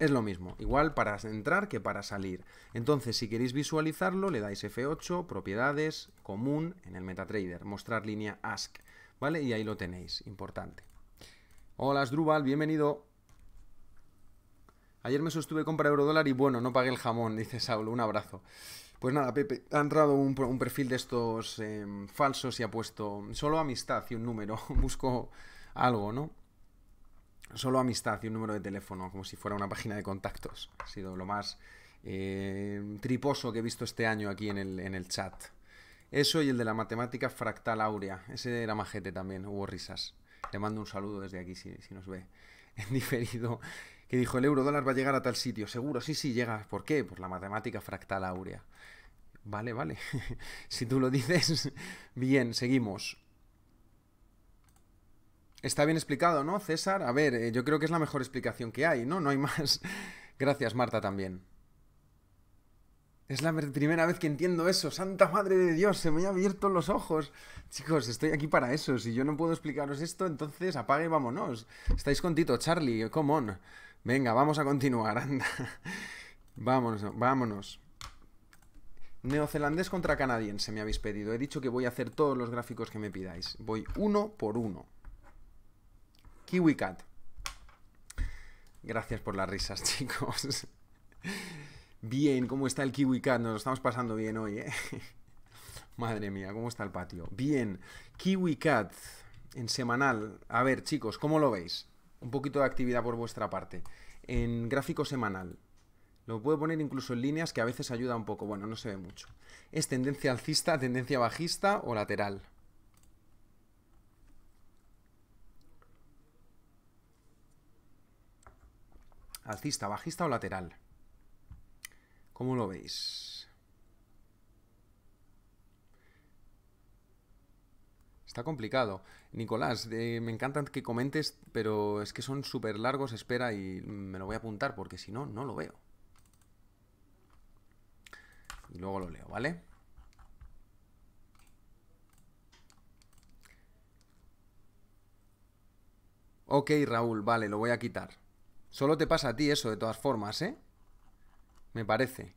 Es lo mismo, igual para entrar que para salir. Entonces, si queréis visualizarlo, le dais F8, propiedades, común, en el MetaTrader, mostrar línea ASK, ¿vale? Y ahí lo tenéis, importante. Hola, Drubal, bienvenido. Ayer me sostuve compra eurodólar y bueno, no pagué el jamón, [laughs] dice Saulo, un abrazo. Pues nada, Pepe, ha entrado un, perfil de estos em, falsos y ha puesto solo amistad y un número, [laughs] busco algo, ¿no? solo amistad y un número de teléfono, como si fuera una página de contactos. Ha sido lo más eh, triposo que he visto este año aquí en el, en el chat. Eso y el de la matemática fractal áurea. Ese era majete también, hubo risas. Le mando un saludo desde aquí si, si nos ve [laughs] en diferido. Que dijo, el euro dólar va a llegar a tal sitio. Seguro, sí, sí, llega. ¿Por qué? Por la matemática fractal áurea. Vale, vale. [laughs] si tú lo dices, [laughs] bien, seguimos. Está bien explicado, ¿no, César? A ver, eh, yo creo que es la mejor explicación que hay, ¿no? No hay [laughs] más. Gracias, Marta, también. Es la primera vez que entiendo eso. Santa Madre de Dios, se me han abierto los ojos. Chicos, estoy aquí para eso. Si yo no puedo explicaros esto, entonces apague y vámonos. Estáis contito, Charlie, come on. Venga, vamos a continuar, [laughs] anda. Vámonos, vámonos. Neozelandés contra canadiense me habéis pedido. He dicho que voy a hacer todos los gráficos que me pidáis. Voy uno por uno. KiwiCat. Gracias por las risas, [laughs] chicos. Bien, ¿cómo está el KiwiCat? Nos lo estamos pasando bien hoy, ¿eh? [laughs] Madre mía, ¿cómo está el patio? Bien, KiwiCat en semanal. A ver, chicos, ¿cómo lo veis? Un poquito de actividad por vuestra parte. En gráfico semanal. Lo puedo poner incluso en líneas que a veces ayuda un poco. Bueno, no se ve mucho. ¿Es tendencia alcista, tendencia bajista o lateral? alcista, bajista o lateral. ¿Cómo lo veis? Está complicado. Nicolás, me encantan que comentes, pero es que son súper largos, espera y me lo voy a apuntar porque si no, no lo veo. Y luego lo leo, ¿vale? Ok, Raúl, vale, lo voy a quitar. Solo te pasa a ti eso, de todas formas, ¿eh? Me parece.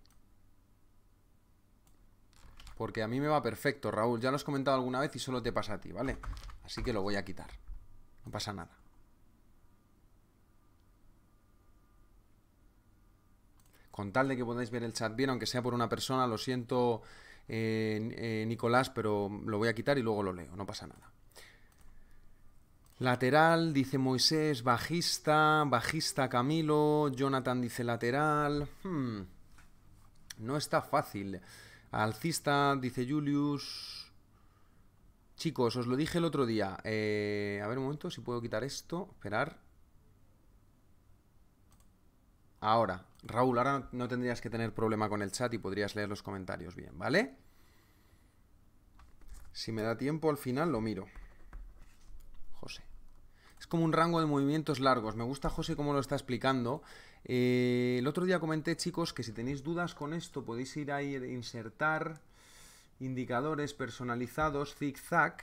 Porque a mí me va perfecto, Raúl. Ya lo has comentado alguna vez y solo te pasa a ti, ¿vale? Así que lo voy a quitar. No pasa nada. Con tal de que podáis ver el chat bien, aunque sea por una persona, lo siento, eh, eh, Nicolás, pero lo voy a quitar y luego lo leo. No pasa nada. Lateral, dice Moisés, bajista, bajista Camilo, Jonathan dice lateral. Hmm, no está fácil. Alcista, dice Julius. Chicos, os lo dije el otro día. Eh, a ver un momento, si puedo quitar esto. Esperar. Ahora, Raúl, ahora no tendrías que tener problema con el chat y podrías leer los comentarios bien, ¿vale? Si me da tiempo al final lo miro como un rango de movimientos largos. Me gusta José cómo lo está explicando. Eh, el otro día comenté, chicos, que si tenéis dudas con esto podéis ir a e insertar indicadores personalizados, zigzag.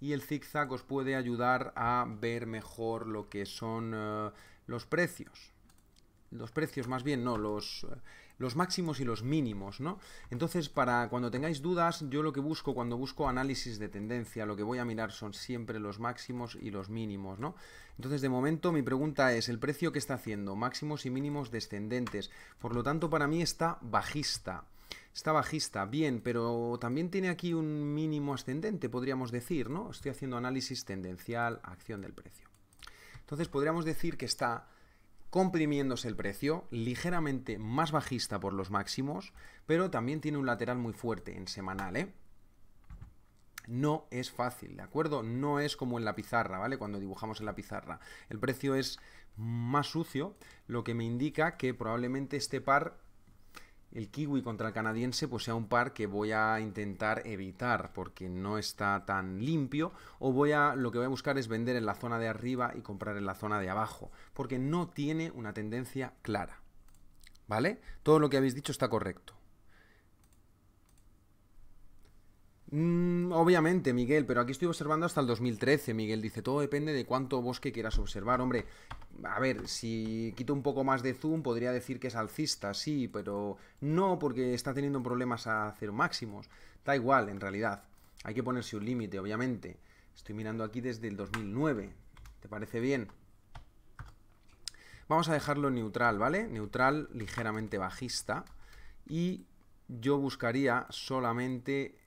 Y el zigzag os puede ayudar a ver mejor lo que son eh, los precios. Los precios, más bien, no, los... Eh, los máximos y los mínimos, ¿no? Entonces, para cuando tengáis dudas, yo lo que busco cuando busco análisis de tendencia, lo que voy a mirar son siempre los máximos y los mínimos, ¿no? Entonces, de momento mi pregunta es el precio que está haciendo, máximos y mínimos descendentes. Por lo tanto, para mí está bajista. Está bajista, bien, pero también tiene aquí un mínimo ascendente, podríamos decir, ¿no? Estoy haciendo análisis tendencial, acción del precio. Entonces podríamos decir que está comprimiéndose el precio, ligeramente más bajista por los máximos, pero también tiene un lateral muy fuerte en semanal, ¿eh? No es fácil, ¿de acuerdo? No es como en la pizarra, ¿vale? Cuando dibujamos en la pizarra. El precio es más sucio, lo que me indica que probablemente este par el kiwi contra el canadiense pues sea un par que voy a intentar evitar porque no está tan limpio o voy a lo que voy a buscar es vender en la zona de arriba y comprar en la zona de abajo porque no tiene una tendencia clara. ¿Vale? Todo lo que habéis dicho está correcto. Mm, obviamente, Miguel, pero aquí estoy observando hasta el 2013. Miguel dice, todo depende de cuánto bosque quieras observar. Hombre, a ver, si quito un poco más de zoom, podría decir que es alcista, sí, pero no porque está teniendo problemas a cero máximos. Da igual, en realidad. Hay que ponerse un límite, obviamente. Estoy mirando aquí desde el 2009. ¿Te parece bien? Vamos a dejarlo neutral, ¿vale? Neutral, ligeramente bajista. Y yo buscaría solamente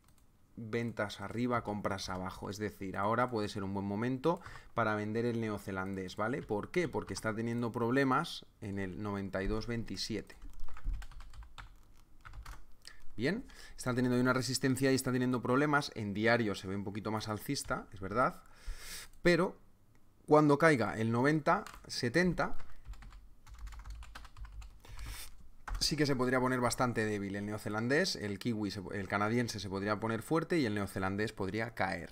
ventas arriba, compras abajo. Es decir, ahora puede ser un buen momento para vender el neozelandés, ¿vale? ¿Por qué? Porque está teniendo problemas en el 92.27. Bien, está teniendo una resistencia y está teniendo problemas. En diario se ve un poquito más alcista, es verdad. Pero cuando caiga el 90, 70, sí que se podría poner bastante débil el neozelandés, el kiwi, el canadiense se podría poner fuerte y el neozelandés podría caer.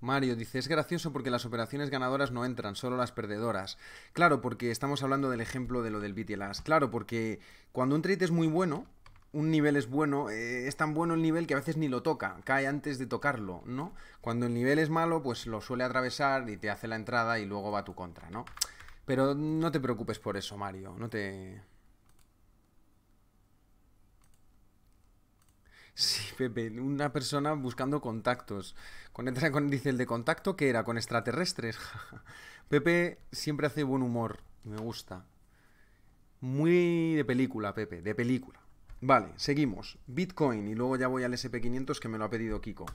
Mario dice, es gracioso porque las operaciones ganadoras no entran, solo las perdedoras. Claro, porque estamos hablando del ejemplo de lo del BTLAS. Claro, porque cuando un trade es muy bueno, un nivel es bueno, eh, es tan bueno el nivel que a veces ni lo toca, cae antes de tocarlo, ¿no? Cuando el nivel es malo, pues lo suele atravesar y te hace la entrada y luego va a tu contra, ¿no? Pero no te preocupes por eso, Mario, no te... [laughs] Sí, Pepe, una persona buscando contactos. Conecta con, dice el de contacto que era con extraterrestres. [laughs] Pepe siempre hace buen humor, me gusta. Muy de película, Pepe, de película. Vale, seguimos. Bitcoin y luego ya voy al SP500 que me lo ha pedido Kiko.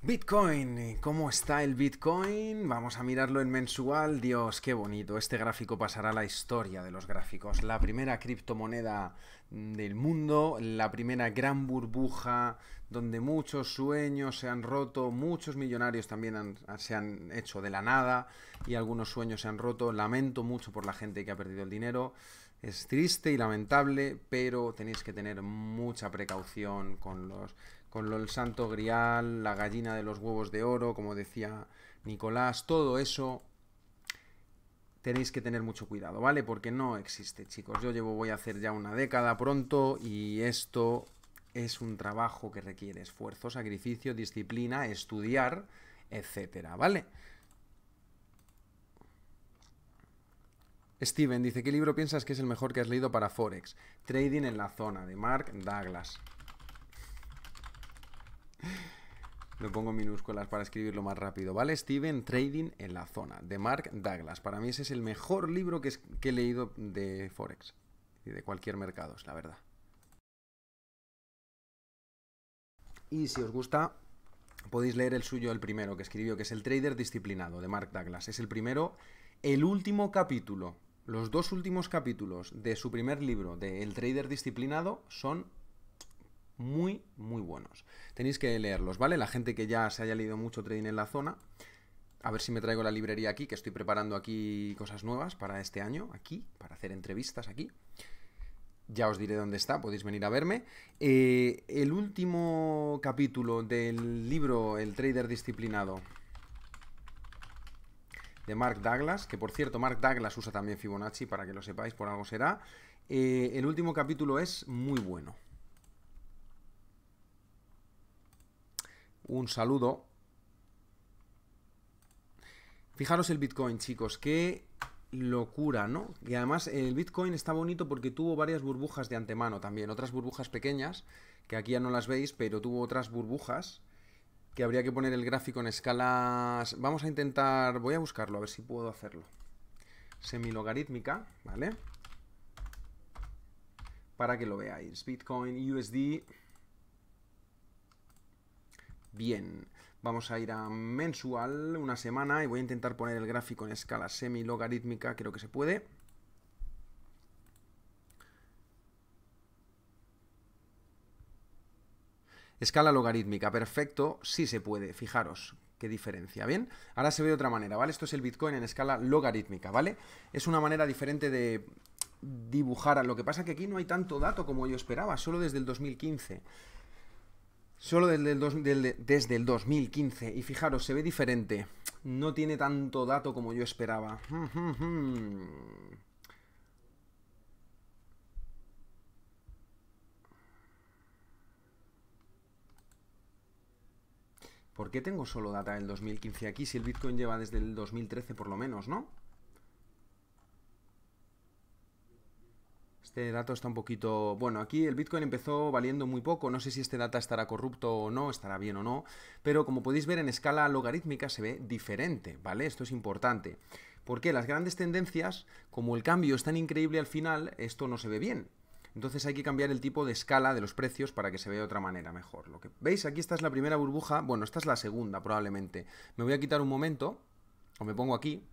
Bitcoin, ¿cómo está el Bitcoin? Vamos a mirarlo en mensual. Dios, qué bonito. Este gráfico pasará a la historia de los gráficos. La primera criptomoneda del mundo, la primera gran burbuja donde muchos sueños se han roto, muchos millonarios también se han hecho de la nada y algunos sueños se han roto. Lamento mucho por la gente que ha perdido el dinero. Es triste y lamentable, pero tenéis que tener mucha precaución con los con lo, el santo grial, la gallina de los huevos de oro, como decía Nicolás, todo eso tenéis que tener mucho cuidado, ¿vale? Porque no existe, chicos. Yo llevo, voy a hacer ya una década pronto y esto es un trabajo que requiere esfuerzo, sacrificio, disciplina, estudiar, etcétera, ¿vale? Steven dice, ¿qué libro piensas que es el mejor que has leído para Forex? Trading en la zona, de Mark Douglas. Lo pongo minúsculas para escribirlo más rápido, ¿vale? Steven, Trading en la zona, de Mark Douglas. Para mí ese es el mejor libro que, que he leído de Forex y de cualquier mercado, es la verdad. Y si os gusta, podéis leer el suyo, el primero que escribió, que es El Trader Disciplinado, de Mark Douglas. Es el primero, el último capítulo los dos últimos capítulos de su primer libro, de El Trader Disciplinado, son muy, muy buenos. Tenéis que leerlos, ¿vale? La gente que ya se haya leído mucho trading en la zona. A ver si me traigo la librería aquí, que estoy preparando aquí cosas nuevas para este año, aquí, para hacer entrevistas aquí. Ya os diré dónde está, podéis venir a verme. Eh, el último capítulo del libro El Trader Disciplinado de Mark Douglas, que por cierto Mark Douglas usa también Fibonacci, para que lo sepáis, por algo será. Eh, el último capítulo es muy bueno. Un saludo. Fijaros el Bitcoin, chicos, qué locura, ¿no? Y además el Bitcoin está bonito porque tuvo varias burbujas de antemano también, otras burbujas pequeñas, que aquí ya no las veis, pero tuvo otras burbujas que habría que poner el gráfico en escalas... Vamos a intentar... Voy a buscarlo, a ver si puedo hacerlo. Semilogarítmica, ¿vale? Para que lo veáis. Bitcoin, USD... Bien. Vamos a ir a mensual, una semana, y voy a intentar poner el gráfico en escala semilogarítmica, creo que se puede. Escala logarítmica, perfecto, sí se puede, fijaros, qué diferencia, ¿bien? Ahora se ve de otra manera, ¿vale? Esto es el Bitcoin en escala logarítmica, ¿vale? Es una manera diferente de dibujar, lo que pasa que aquí no hay tanto dato como yo esperaba, solo desde el 2015. Solo desde el, desde el 2015, y fijaros, se ve diferente. No tiene tanto dato como yo esperaba. Mm, mm, mm. ¿Por qué tengo solo data del 2015 aquí si el Bitcoin lleva desde el 2013 por lo menos, no? Este dato está un poquito... Bueno, aquí el Bitcoin empezó valiendo muy poco, no sé si este data estará corrupto o no, estará bien o no, pero como podéis ver en escala logarítmica se ve diferente, ¿vale? Esto es importante. Porque las grandes tendencias, como el cambio es tan increíble al final, esto no se ve bien. Entonces hay que cambiar el tipo de escala de los precios para que se vea de otra manera mejor. Lo que veis, aquí esta es la primera burbuja, bueno, esta es la segunda probablemente. Me voy a quitar un momento, o me pongo aquí.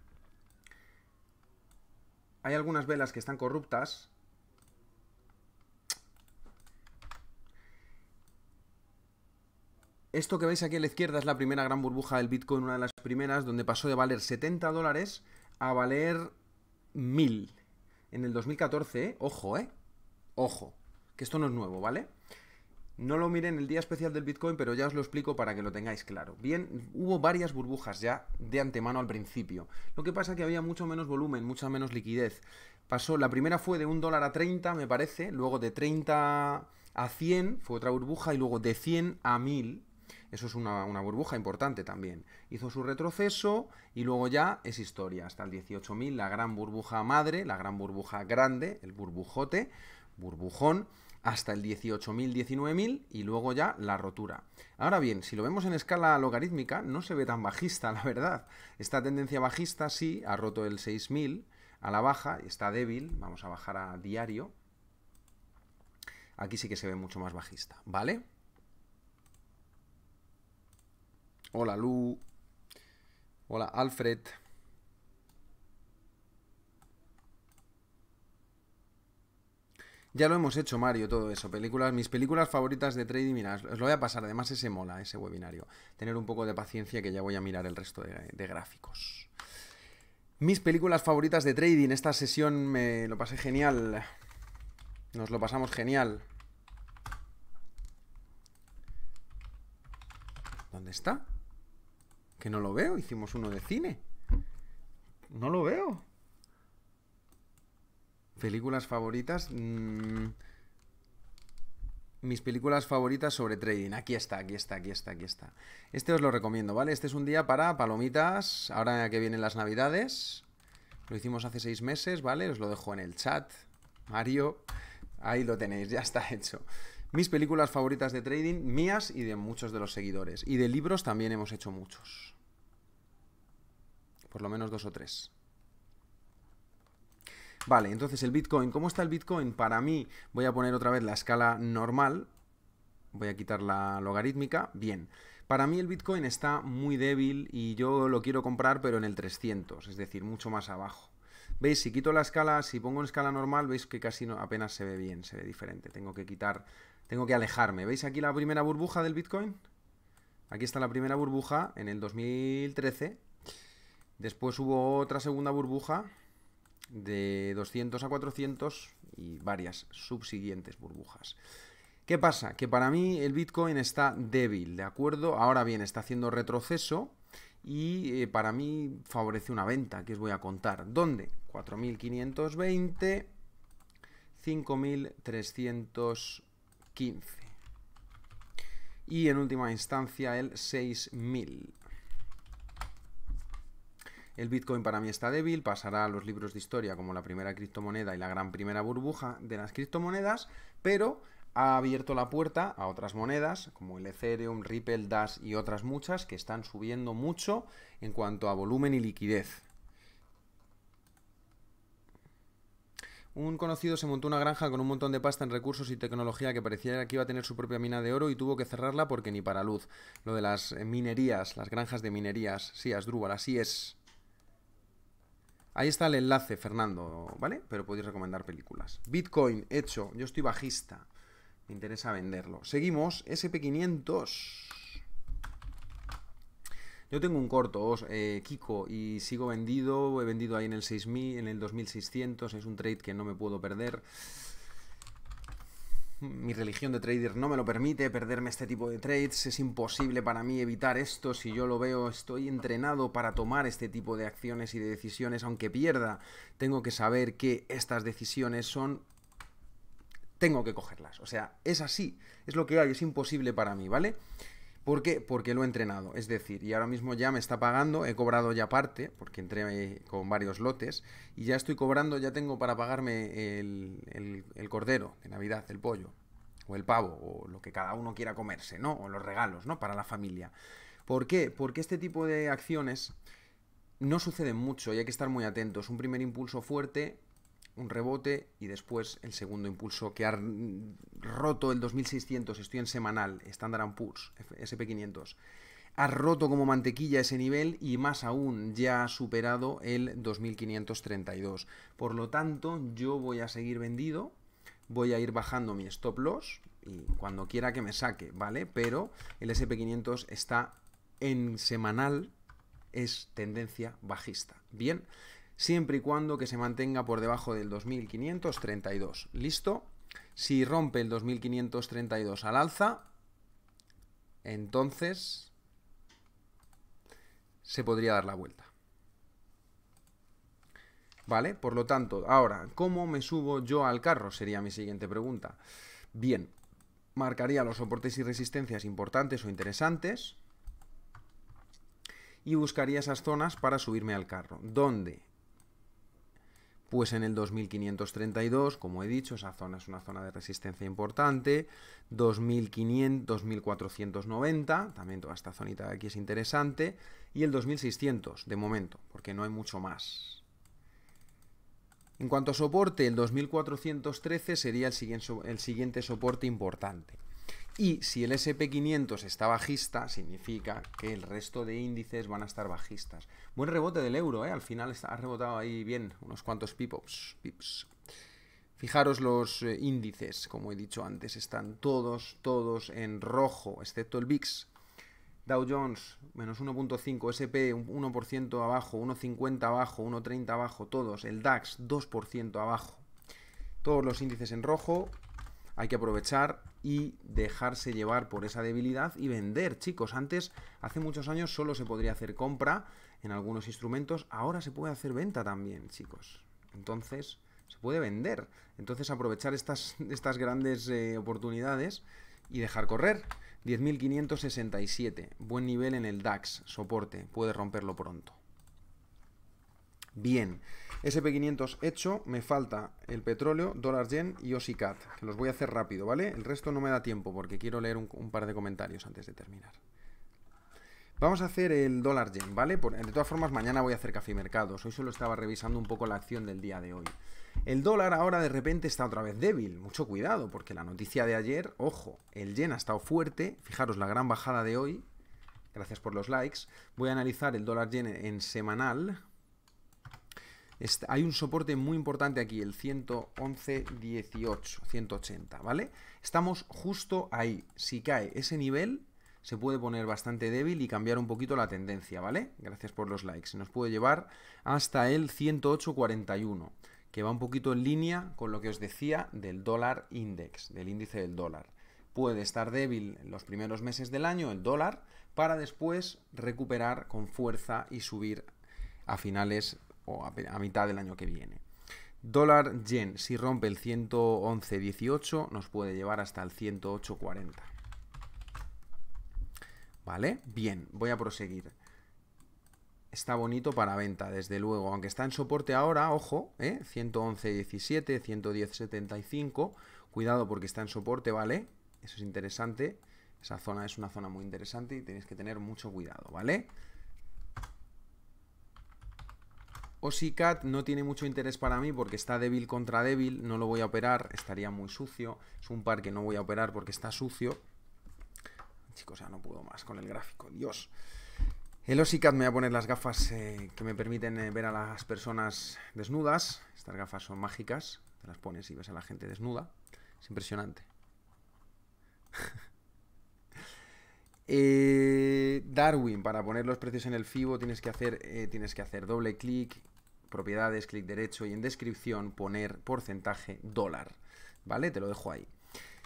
Hay algunas velas que están corruptas. Esto que veis aquí a la izquierda es la primera gran burbuja del Bitcoin, una de las primeras, donde pasó de valer 70 dólares a valer 1000 en el 2014, ojo, ¿eh? Ojo, que esto no es nuevo, ¿vale? No lo miré en el día especial del Bitcoin, pero ya os lo explico para que lo tengáis claro. Bien, hubo varias burbujas ya de antemano al principio. Lo que pasa es que había mucho menos volumen, mucha menos liquidez. Pasó, la primera fue de un dólar a 30, me parece, luego de 30 a 100 fue otra burbuja y luego de 100 a 1000. Eso es una, una burbuja importante también. Hizo su retroceso y luego ya es historia. Hasta el 18.000, la gran burbuja madre, la gran burbuja grande, el burbujote burbujón hasta el 18.000, 19.000 y luego ya la rotura. Ahora bien, si lo vemos en escala logarítmica, no se ve tan bajista, [laughs] la verdad. Esta tendencia bajista sí ha roto el 6.000 a la baja, está débil, vamos a bajar a diario. Aquí sí que se ve mucho más bajista, ¿vale? Hola Lu, hola Alfred. Ya lo hemos hecho, Mario, todo eso. Películas, mis películas favoritas de trading, mira, os lo voy a pasar. Además, ese mola, ese webinario. Tener un poco de paciencia que ya voy a mirar el resto de, de gráficos. Mis películas favoritas de trading. Esta sesión me lo pasé genial. Nos lo pasamos genial. ¿Dónde está? Que no lo veo. Hicimos uno de cine. No lo veo. Películas favoritas. Mm, mis películas favoritas sobre trading. Aquí está, aquí está, aquí está, aquí está. Este os lo recomiendo, ¿vale? Este es un día para palomitas. Ahora que vienen las navidades. Lo hicimos hace seis meses, ¿vale? Os lo dejo en el chat. Mario. Ahí lo tenéis, ya está [laughs] hecho. Mis películas favoritas de trading, mías y de muchos de los seguidores. Y de libros también hemos hecho muchos. Por lo menos dos o tres. Vale, entonces el Bitcoin, ¿cómo está el Bitcoin? Para mí, voy a poner otra vez la escala normal, voy a quitar la logarítmica, bien. Para mí el Bitcoin está muy débil y yo lo quiero comprar pero en el 300, es decir, mucho más abajo. ¿Veis? Si quito la escala, si pongo en escala normal, veis que casi no, apenas se ve bien, se ve diferente. Tengo que quitar, tengo que alejarme. ¿Veis aquí la primera burbuja del Bitcoin? Aquí está la primera burbuja en el 2013. Después hubo otra segunda burbuja de 200 a 400 y varias subsiguientes burbujas. ¿Qué pasa? Que para mí el Bitcoin está débil, ¿de acuerdo? Ahora bien, está haciendo retroceso y eh, para mí favorece una venta, que os voy a contar. ¿Dónde? 4.520, 5.315 y en última instancia el 6.000. El Bitcoin para mí está débil, pasará a los libros de historia como la primera criptomoneda y la gran primera burbuja de las criptomonedas, pero ha abierto la puerta a otras monedas como el Ethereum, Ripple, Dash y otras muchas que están subiendo mucho en cuanto a volumen y liquidez. Un conocido se montó una granja con un montón de pasta en recursos y tecnología que parecía que iba a tener su propia mina de oro y tuvo que cerrarla porque ni para luz. Lo de las minerías, las granjas de minerías. Sí, Asdrúbal, así es. Ahí está el enlace, Fernando, ¿vale? Pero podéis recomendar películas. Bitcoin, hecho, yo estoy bajista. Me interesa venderlo. Seguimos, SP500. Yo tengo un corto, eh, Kiko, y sigo vendido. He vendido ahí en el 6000, en el 2600. Es un trade que no me puedo perder mi religión de trader no me lo permite, perderme este tipo de trades, es imposible para mí evitar esto, si yo lo veo estoy entrenado para tomar este tipo de acciones y de decisiones, aunque pierda, tengo que saber que estas decisiones son... tengo que cogerlas, o sea, es así, es lo que hay, es imposible para mí, ¿vale? ¿Por qué? Porque lo he entrenado. Es decir, y ahora mismo ya me está pagando, he cobrado ya parte, porque entré eh, con varios lotes, y ya estoy cobrando, ya tengo para pagarme el, cordero de Navidad, el pollo, o el pavo, o lo que cada uno quiera comerse, ¿no? O los regalos, ¿no? Para la familia. ¿Por qué? Porque este tipo de acciones no suceden mucho y hay que estar muy atentos. Un primer impulso fuerte un rebote y después el segundo impulso que ha roto el 2600, estoy en semanal, Standard Poor's, SP500. Ha roto como mantequilla ese nivel y más aún ya ha superado el 2532. Por lo tanto, yo voy a seguir vendido, voy a ir bajando mi stop loss y cuando quiera que me saque, ¿vale? Pero el SP500 está en semanal, es tendencia bajista. Bien siempre y cuando que se mantenga por debajo del 2532. ¿Listo? Si rompe el 2532 al alza, entonces se podría dar la vuelta. ¿Vale? Por lo tanto, ahora, ¿cómo me subo yo al carro? Sería mi siguiente pregunta. Bien, marcaría los soportes y resistencias importantes o interesantes y buscaría esas zonas para subirme al carro. ¿Dónde? pues en el 2532, como he dicho, esa zona es una zona de resistencia importante, 2500, 2490, también toda esta zonita de aquí es interesante, y el 2600 de momento, porque no hay mucho más. En cuanto a soporte, el 2413 sería el siguiente, el siguiente soporte importante. Y si el SP500 está bajista, significa que el resto de índices van a estar bajistas. Buen rebote del euro, ¿eh? Al final ha rebotado ahí bien unos cuantos pips. pips. Fijaros los eh, índices, como he dicho antes, están todos, todos en rojo, excepto el VIX. Dow Jones, menos 1.5, SP 1% abajo, 1.50 abajo, 1.30 abajo, todos. El DAX 2% abajo. Todos los índices en rojo, hay que aprovechar y dejarse llevar por esa debilidad y vender. Chicos, antes, hace muchos años, solo se podría hacer compra en algunos instrumentos, ahora se puede hacer venta también, chicos. Entonces, se puede vender. Entonces, aprovechar estas, [laughs] estas grandes eh, oportunidades y dejar correr. 10.567, buen nivel en el DAX, soporte, puede romperlo pronto bien. SP500 hecho, me falta el petróleo, dólar yen y OSICAT, que los voy a hacer rápido, ¿vale? El resto no me da tiempo porque quiero leer un, par de comentarios antes de terminar. Vamos a hacer el dólar yen, ¿vale? de todas formas, mañana voy a hacer café mercados. Hoy solo estaba revisando un poco la acción del día de hoy. El dólar ahora de repente está otra vez débil. Mucho cuidado, porque la noticia de ayer, ojo, el yen ha estado fuerte. Fijaros la gran bajada de hoy. Gracias por los likes. Voy a analizar el dólar yen en semanal, hay un soporte muy importante aquí, el 111.18, 180, ¿vale? Estamos justo ahí. Si cae ese nivel, se puede poner bastante débil y cambiar un poquito la tendencia, ¿vale? Gracias por los likes. nos puede llevar hasta el 108.41, que va un poquito en línea con lo que os decía del dólar index, del índice del dólar. Puede estar débil en los primeros meses del año el dólar para después recuperar con fuerza y subir a finales a, mitad del año que viene. Dólar yen, si rompe el 111.18, nos puede llevar hasta el 108.40. ¿Vale? Bien, voy a proseguir. Está bonito para venta, desde luego. Aunque está en soporte ahora, ojo, 111.17, ¿eh? 110.75. Cuidado porque está en soporte, ¿vale? Eso es interesante. Esa zona es una zona muy interesante y tenéis que tener mucho cuidado, ¿vale? Osicat no tiene mucho interés para mí porque está débil contra débil, no lo voy a operar, estaría muy sucio. Es un par que no voy a operar porque está sucio. Chicos, ya no puedo más con el gráfico, Dios. El Osicat me voy a poner las gafas eh, que me permiten eh, ver a las personas desnudas. Estas gafas son mágicas, te las pones y ves a la gente desnuda. Es impresionante. [laughs] Eh, Darwin, para poner los precios en el FIBO tienes que hacer, eh, tienes que hacer doble clic, propiedades, clic derecho y en descripción poner porcentaje dólar. ¿Vale? Te lo dejo ahí.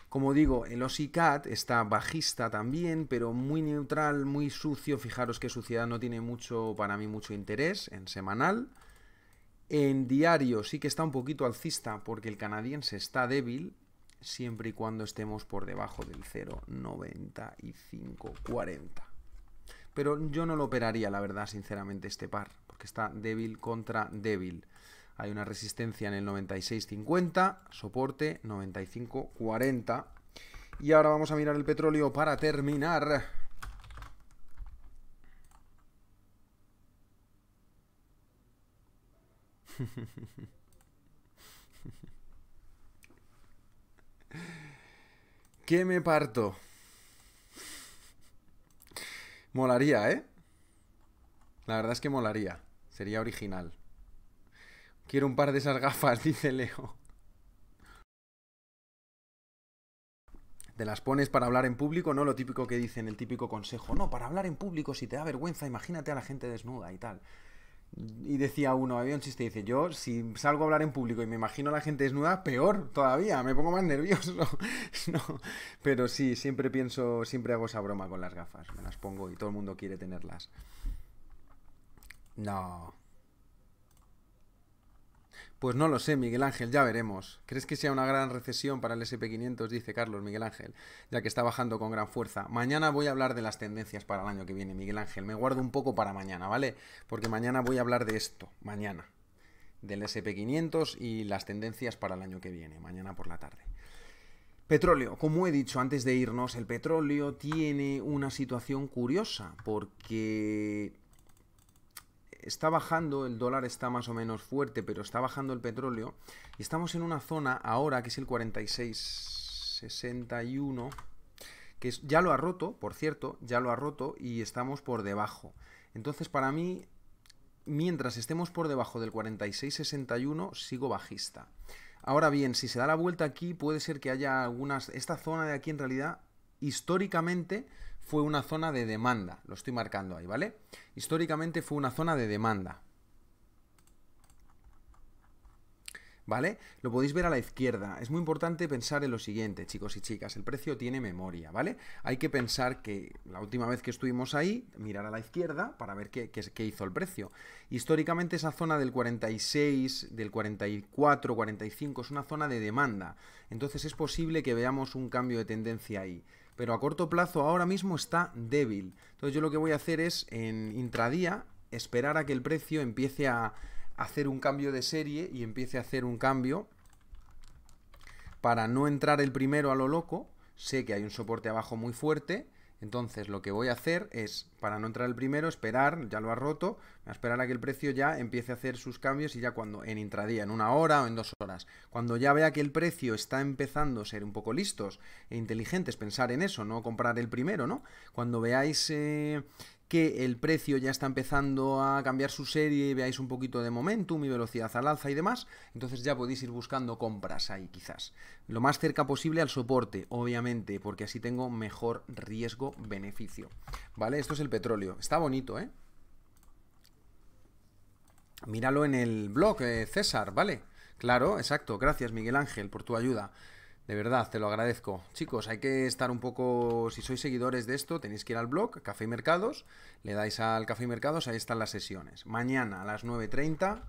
Como digo, el OSICAT está bajista también, pero muy neutral, muy sucio. Fijaros que suciedad no tiene mucho, para mí, mucho interés en semanal. En diario sí que está un poquito alcista porque el canadiense está débil siempre y cuando estemos por debajo del 0,9540. Pero yo no lo operaría, la verdad, sinceramente, este par, porque está débil contra débil. Hay una resistencia en el 96,50, soporte 95,40. Y ahora vamos a mirar el petróleo para terminar. [laughs] ¿Qué me parto. Molaría, ¿eh? La verdad es que molaría. Sería original. Quiero un par de esas gafas, [laughs] dice Leo. Te las pones para hablar en público, ¿no? Lo típico que dicen, el típico consejo. No, para hablar en público, si te da vergüenza, imagínate a la gente desnuda y tal. Y decía uno, había un chiste, dice, yo si salgo a hablar en público y me imagino a la gente desnuda, peor todavía, me pongo más nervioso. [laughs] no, pero sí, siempre pienso, siempre hago esa broma con las gafas, me las pongo y todo el mundo quiere tenerlas. No, pues no lo sé, Miguel Ángel, ya veremos. ¿Crees que sea una gran recesión para el SP500? Dice Carlos Miguel Ángel, ya que está bajando con gran fuerza. Mañana voy a hablar de las tendencias para el año que viene, Miguel Ángel. Me guardo un poco para mañana, ¿vale? Porque mañana voy a hablar de esto, mañana. Del SP500 y las tendencias para el año que viene, mañana por la tarde. Petróleo, como he dicho antes de irnos, el petróleo tiene una situación curiosa porque está bajando, el dólar está más o menos fuerte, pero está bajando el petróleo. Y estamos en una zona ahora que es el 46.61, que ya lo ha roto, por cierto, ya lo ha roto y estamos por debajo. Entonces para mí, mientras estemos por debajo del 46.61, sigo bajista. Ahora bien, si se da la vuelta aquí, puede ser que haya algunas... Esta zona de aquí en realidad históricamente fue una zona de demanda. Lo estoy marcando ahí, ¿vale? Históricamente fue una zona de demanda. ¿Vale? Lo podéis ver a la izquierda. Es muy importante pensar en lo siguiente, chicos y chicas. El precio tiene memoria, ¿vale? Hay que pensar que la última vez que estuvimos ahí, mirar a la izquierda para ver qué, hizo el precio. Históricamente esa zona del 46, del 44, 45 es una zona de demanda. Entonces es posible que veamos un cambio de tendencia ahí pero a corto plazo ahora mismo está débil. Entonces yo lo que voy a hacer es en intradía esperar a que el precio empiece a hacer un cambio de serie y empiece a hacer un cambio para no entrar el primero a lo loco. Sé que hay un soporte abajo muy fuerte, entonces lo que voy a hacer es, para no entrar el primero, esperar, ya lo ha roto, a esperar a que el precio ya empiece a hacer sus cambios y ya cuando en intradía, en una hora o en dos horas, cuando ya vea que el precio está empezando a ser un poco listos e inteligentes, pensar en eso, no comprar el primero, ¿no? Cuando veáis... Eh, que el precio ya está empezando a cambiar su serie veáis un poquito de momentum y velocidad al alza y demás, entonces ya podéis ir buscando compras ahí quizás. Lo más cerca posible al soporte, obviamente, porque así tengo mejor riesgo-beneficio. ¿Vale? Esto es el petróleo. Está bonito, ¿eh? Míralo en el blog, eh, César, ¿vale? Claro, exacto. Gracias, Miguel Ángel, por tu ayuda. De verdad, te lo agradezco. Chicos, hay que estar un poco, si sois seguidores de esto, tenéis que ir al blog Café y Mercados, le dais al Café y Mercados, ahí están las sesiones. Mañana a las 9.30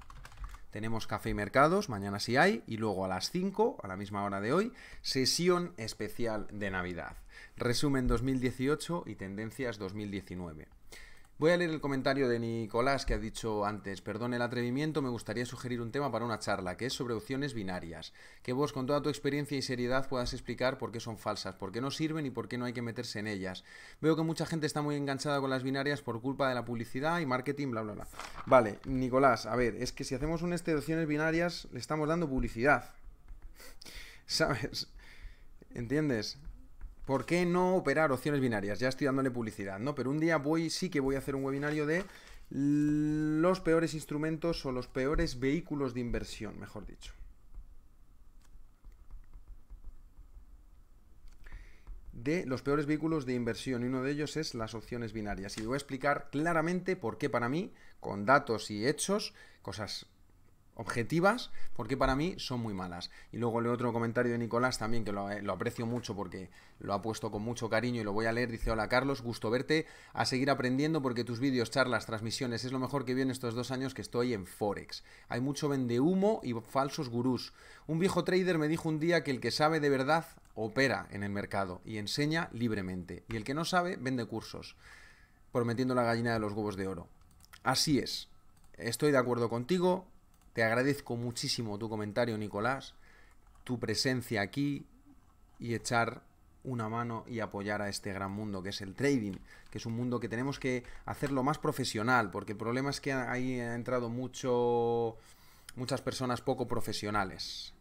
tenemos Café y Mercados, mañana si sí hay, y luego a las 5, a la misma hora de hoy, sesión especial de Navidad. Resumen 2018 y tendencias 2019. Voy a leer el comentario de Nicolás que ha dicho antes, perdón el atrevimiento, me gustaría sugerir un tema para una charla, que es sobre opciones binarias, que vos con toda tu experiencia y seriedad puedas explicar por qué son falsas, por qué no sirven y por qué no hay que meterse en ellas. Veo que mucha gente está muy enganchada con las binarias por culpa de la publicidad y marketing, bla, bla, bla. Vale, Nicolás, a ver, es que si hacemos un este de opciones binarias, le estamos dando publicidad. [laughs] ¿Sabes? ¿Entiendes? ¿Por qué no operar opciones binarias? Ya estoy dándole publicidad, ¿no? Pero un día voy, sí que voy a hacer un webinario de los peores instrumentos o los peores vehículos de inversión, mejor dicho. de los peores vehículos de inversión y uno de ellos es las opciones binarias. Y voy a explicar claramente por qué para mí, con datos y hechos, cosas objetivas, porque para mí son muy malas. Y luego leo otro comentario de Nicolás también, que eh, lo, aprecio mucho porque lo ha puesto con mucho cariño y lo voy a leer. Dice, hola Carlos, gusto verte, a seguir aprendiendo porque tus vídeos, charlas, transmisiones es lo mejor que vi en estos dos años que estoy en Forex. Hay mucho vende humo y falsos gurús. Un viejo trader me dijo un día que el que sabe de verdad opera en el mercado y enseña libremente. Y el que no sabe vende cursos, prometiendo la gallina de los huevos de oro. Así es. Estoy de acuerdo contigo, te agradezco muchísimo tu comentario, Nicolás, tu presencia aquí y echar una mano y apoyar a este gran mundo que es el trading, que es un mundo que tenemos que hacerlo más profesional, porque el problema es que ahí ha entrado mucho muchas personas poco profesionales.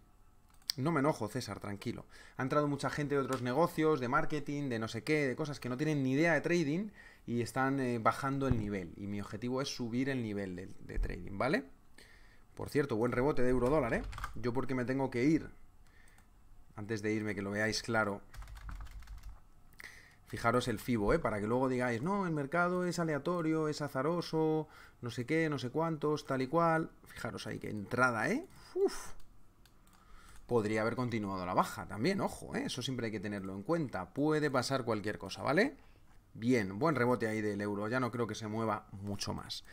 No me enojo, César, tranquilo. Ha entrado mucha gente de otros negocios, de marketing, de no sé qué, de cosas que no tienen ni idea de trading y están eh, bajando el nivel. Y mi objetivo es subir el nivel de trading, ¿vale? Por cierto, buen rebote de euro dólar, ¿eh? Yo porque me tengo que ir. Antes de irme, que lo veáis claro. Fijaros el FIBO, ¿eh? Para que luego digáis, no, el mercado es aleatorio, es azaroso, no sé qué, no sé cuántos, tal y cual. Fijaros ahí, que entrada, ¿eh? Podría haber continuado la baja también, ojo, ¿eh? Eso siempre hay que tenerlo en cuenta. Puede pasar cualquier cosa, ¿vale? Bien, buen rebote ahí del euro. Ya no creo que se mueva mucho más.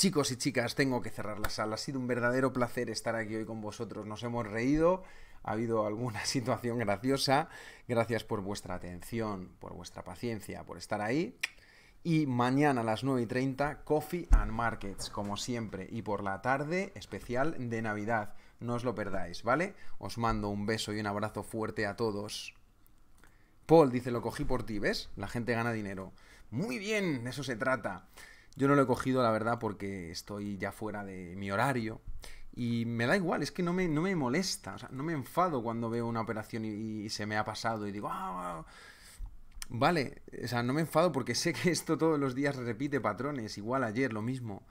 Chicos y chicas, tengo que cerrar la sala. Ha sido un verdadero placer estar aquí hoy con vosotros. Nos hemos reído, ha habido alguna [laughs] situación graciosa. Gracias por vuestra atención, por vuestra paciencia, por estar ahí. Y mañana a las 9 Coffee and Markets, como siempre. Y por la tarde, especial de Navidad. No os lo perdáis, ¿vale? Os mando un beso y un abrazo fuerte a todos. Paul dice, lo cogí por ti, ¿ves? La gente gana dinero. Muy bien, eso se trata. Yo no lo he cogido, la verdad, porque estoy ya fuera de mi horario. Y me da igual, es que no me, no me molesta, o sea, no me enfado cuando veo una operación y, y se me ha pasado y digo, ah, ah, ah, vale, o sea, no me enfado porque sé que esto todos los días repite patrones, igual ayer, lo mismo.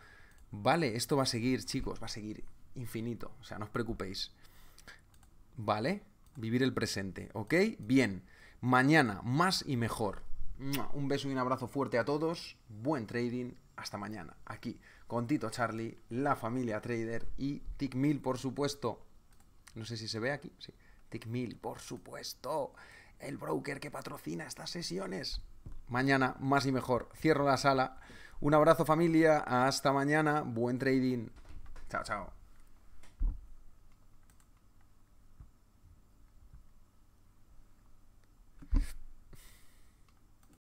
Vale, esto va a seguir, chicos, va a seguir infinito, o sea, no os preocupéis. Vale, vivir el presente, ¿ok? Bien, mañana, más y mejor. Un beso y un abrazo fuerte a todos, buen trading, hasta mañana, aquí, con Tito Charlie, la familia Trader y Tickmill, por supuesto. No sé si se ve aquí, sí. Tickmill, por supuesto. El broker que patrocina estas sesiones. Mañana, más y mejor. Cierro la sala. Un abrazo familia, hasta mañana, buen trading. Chao, chao.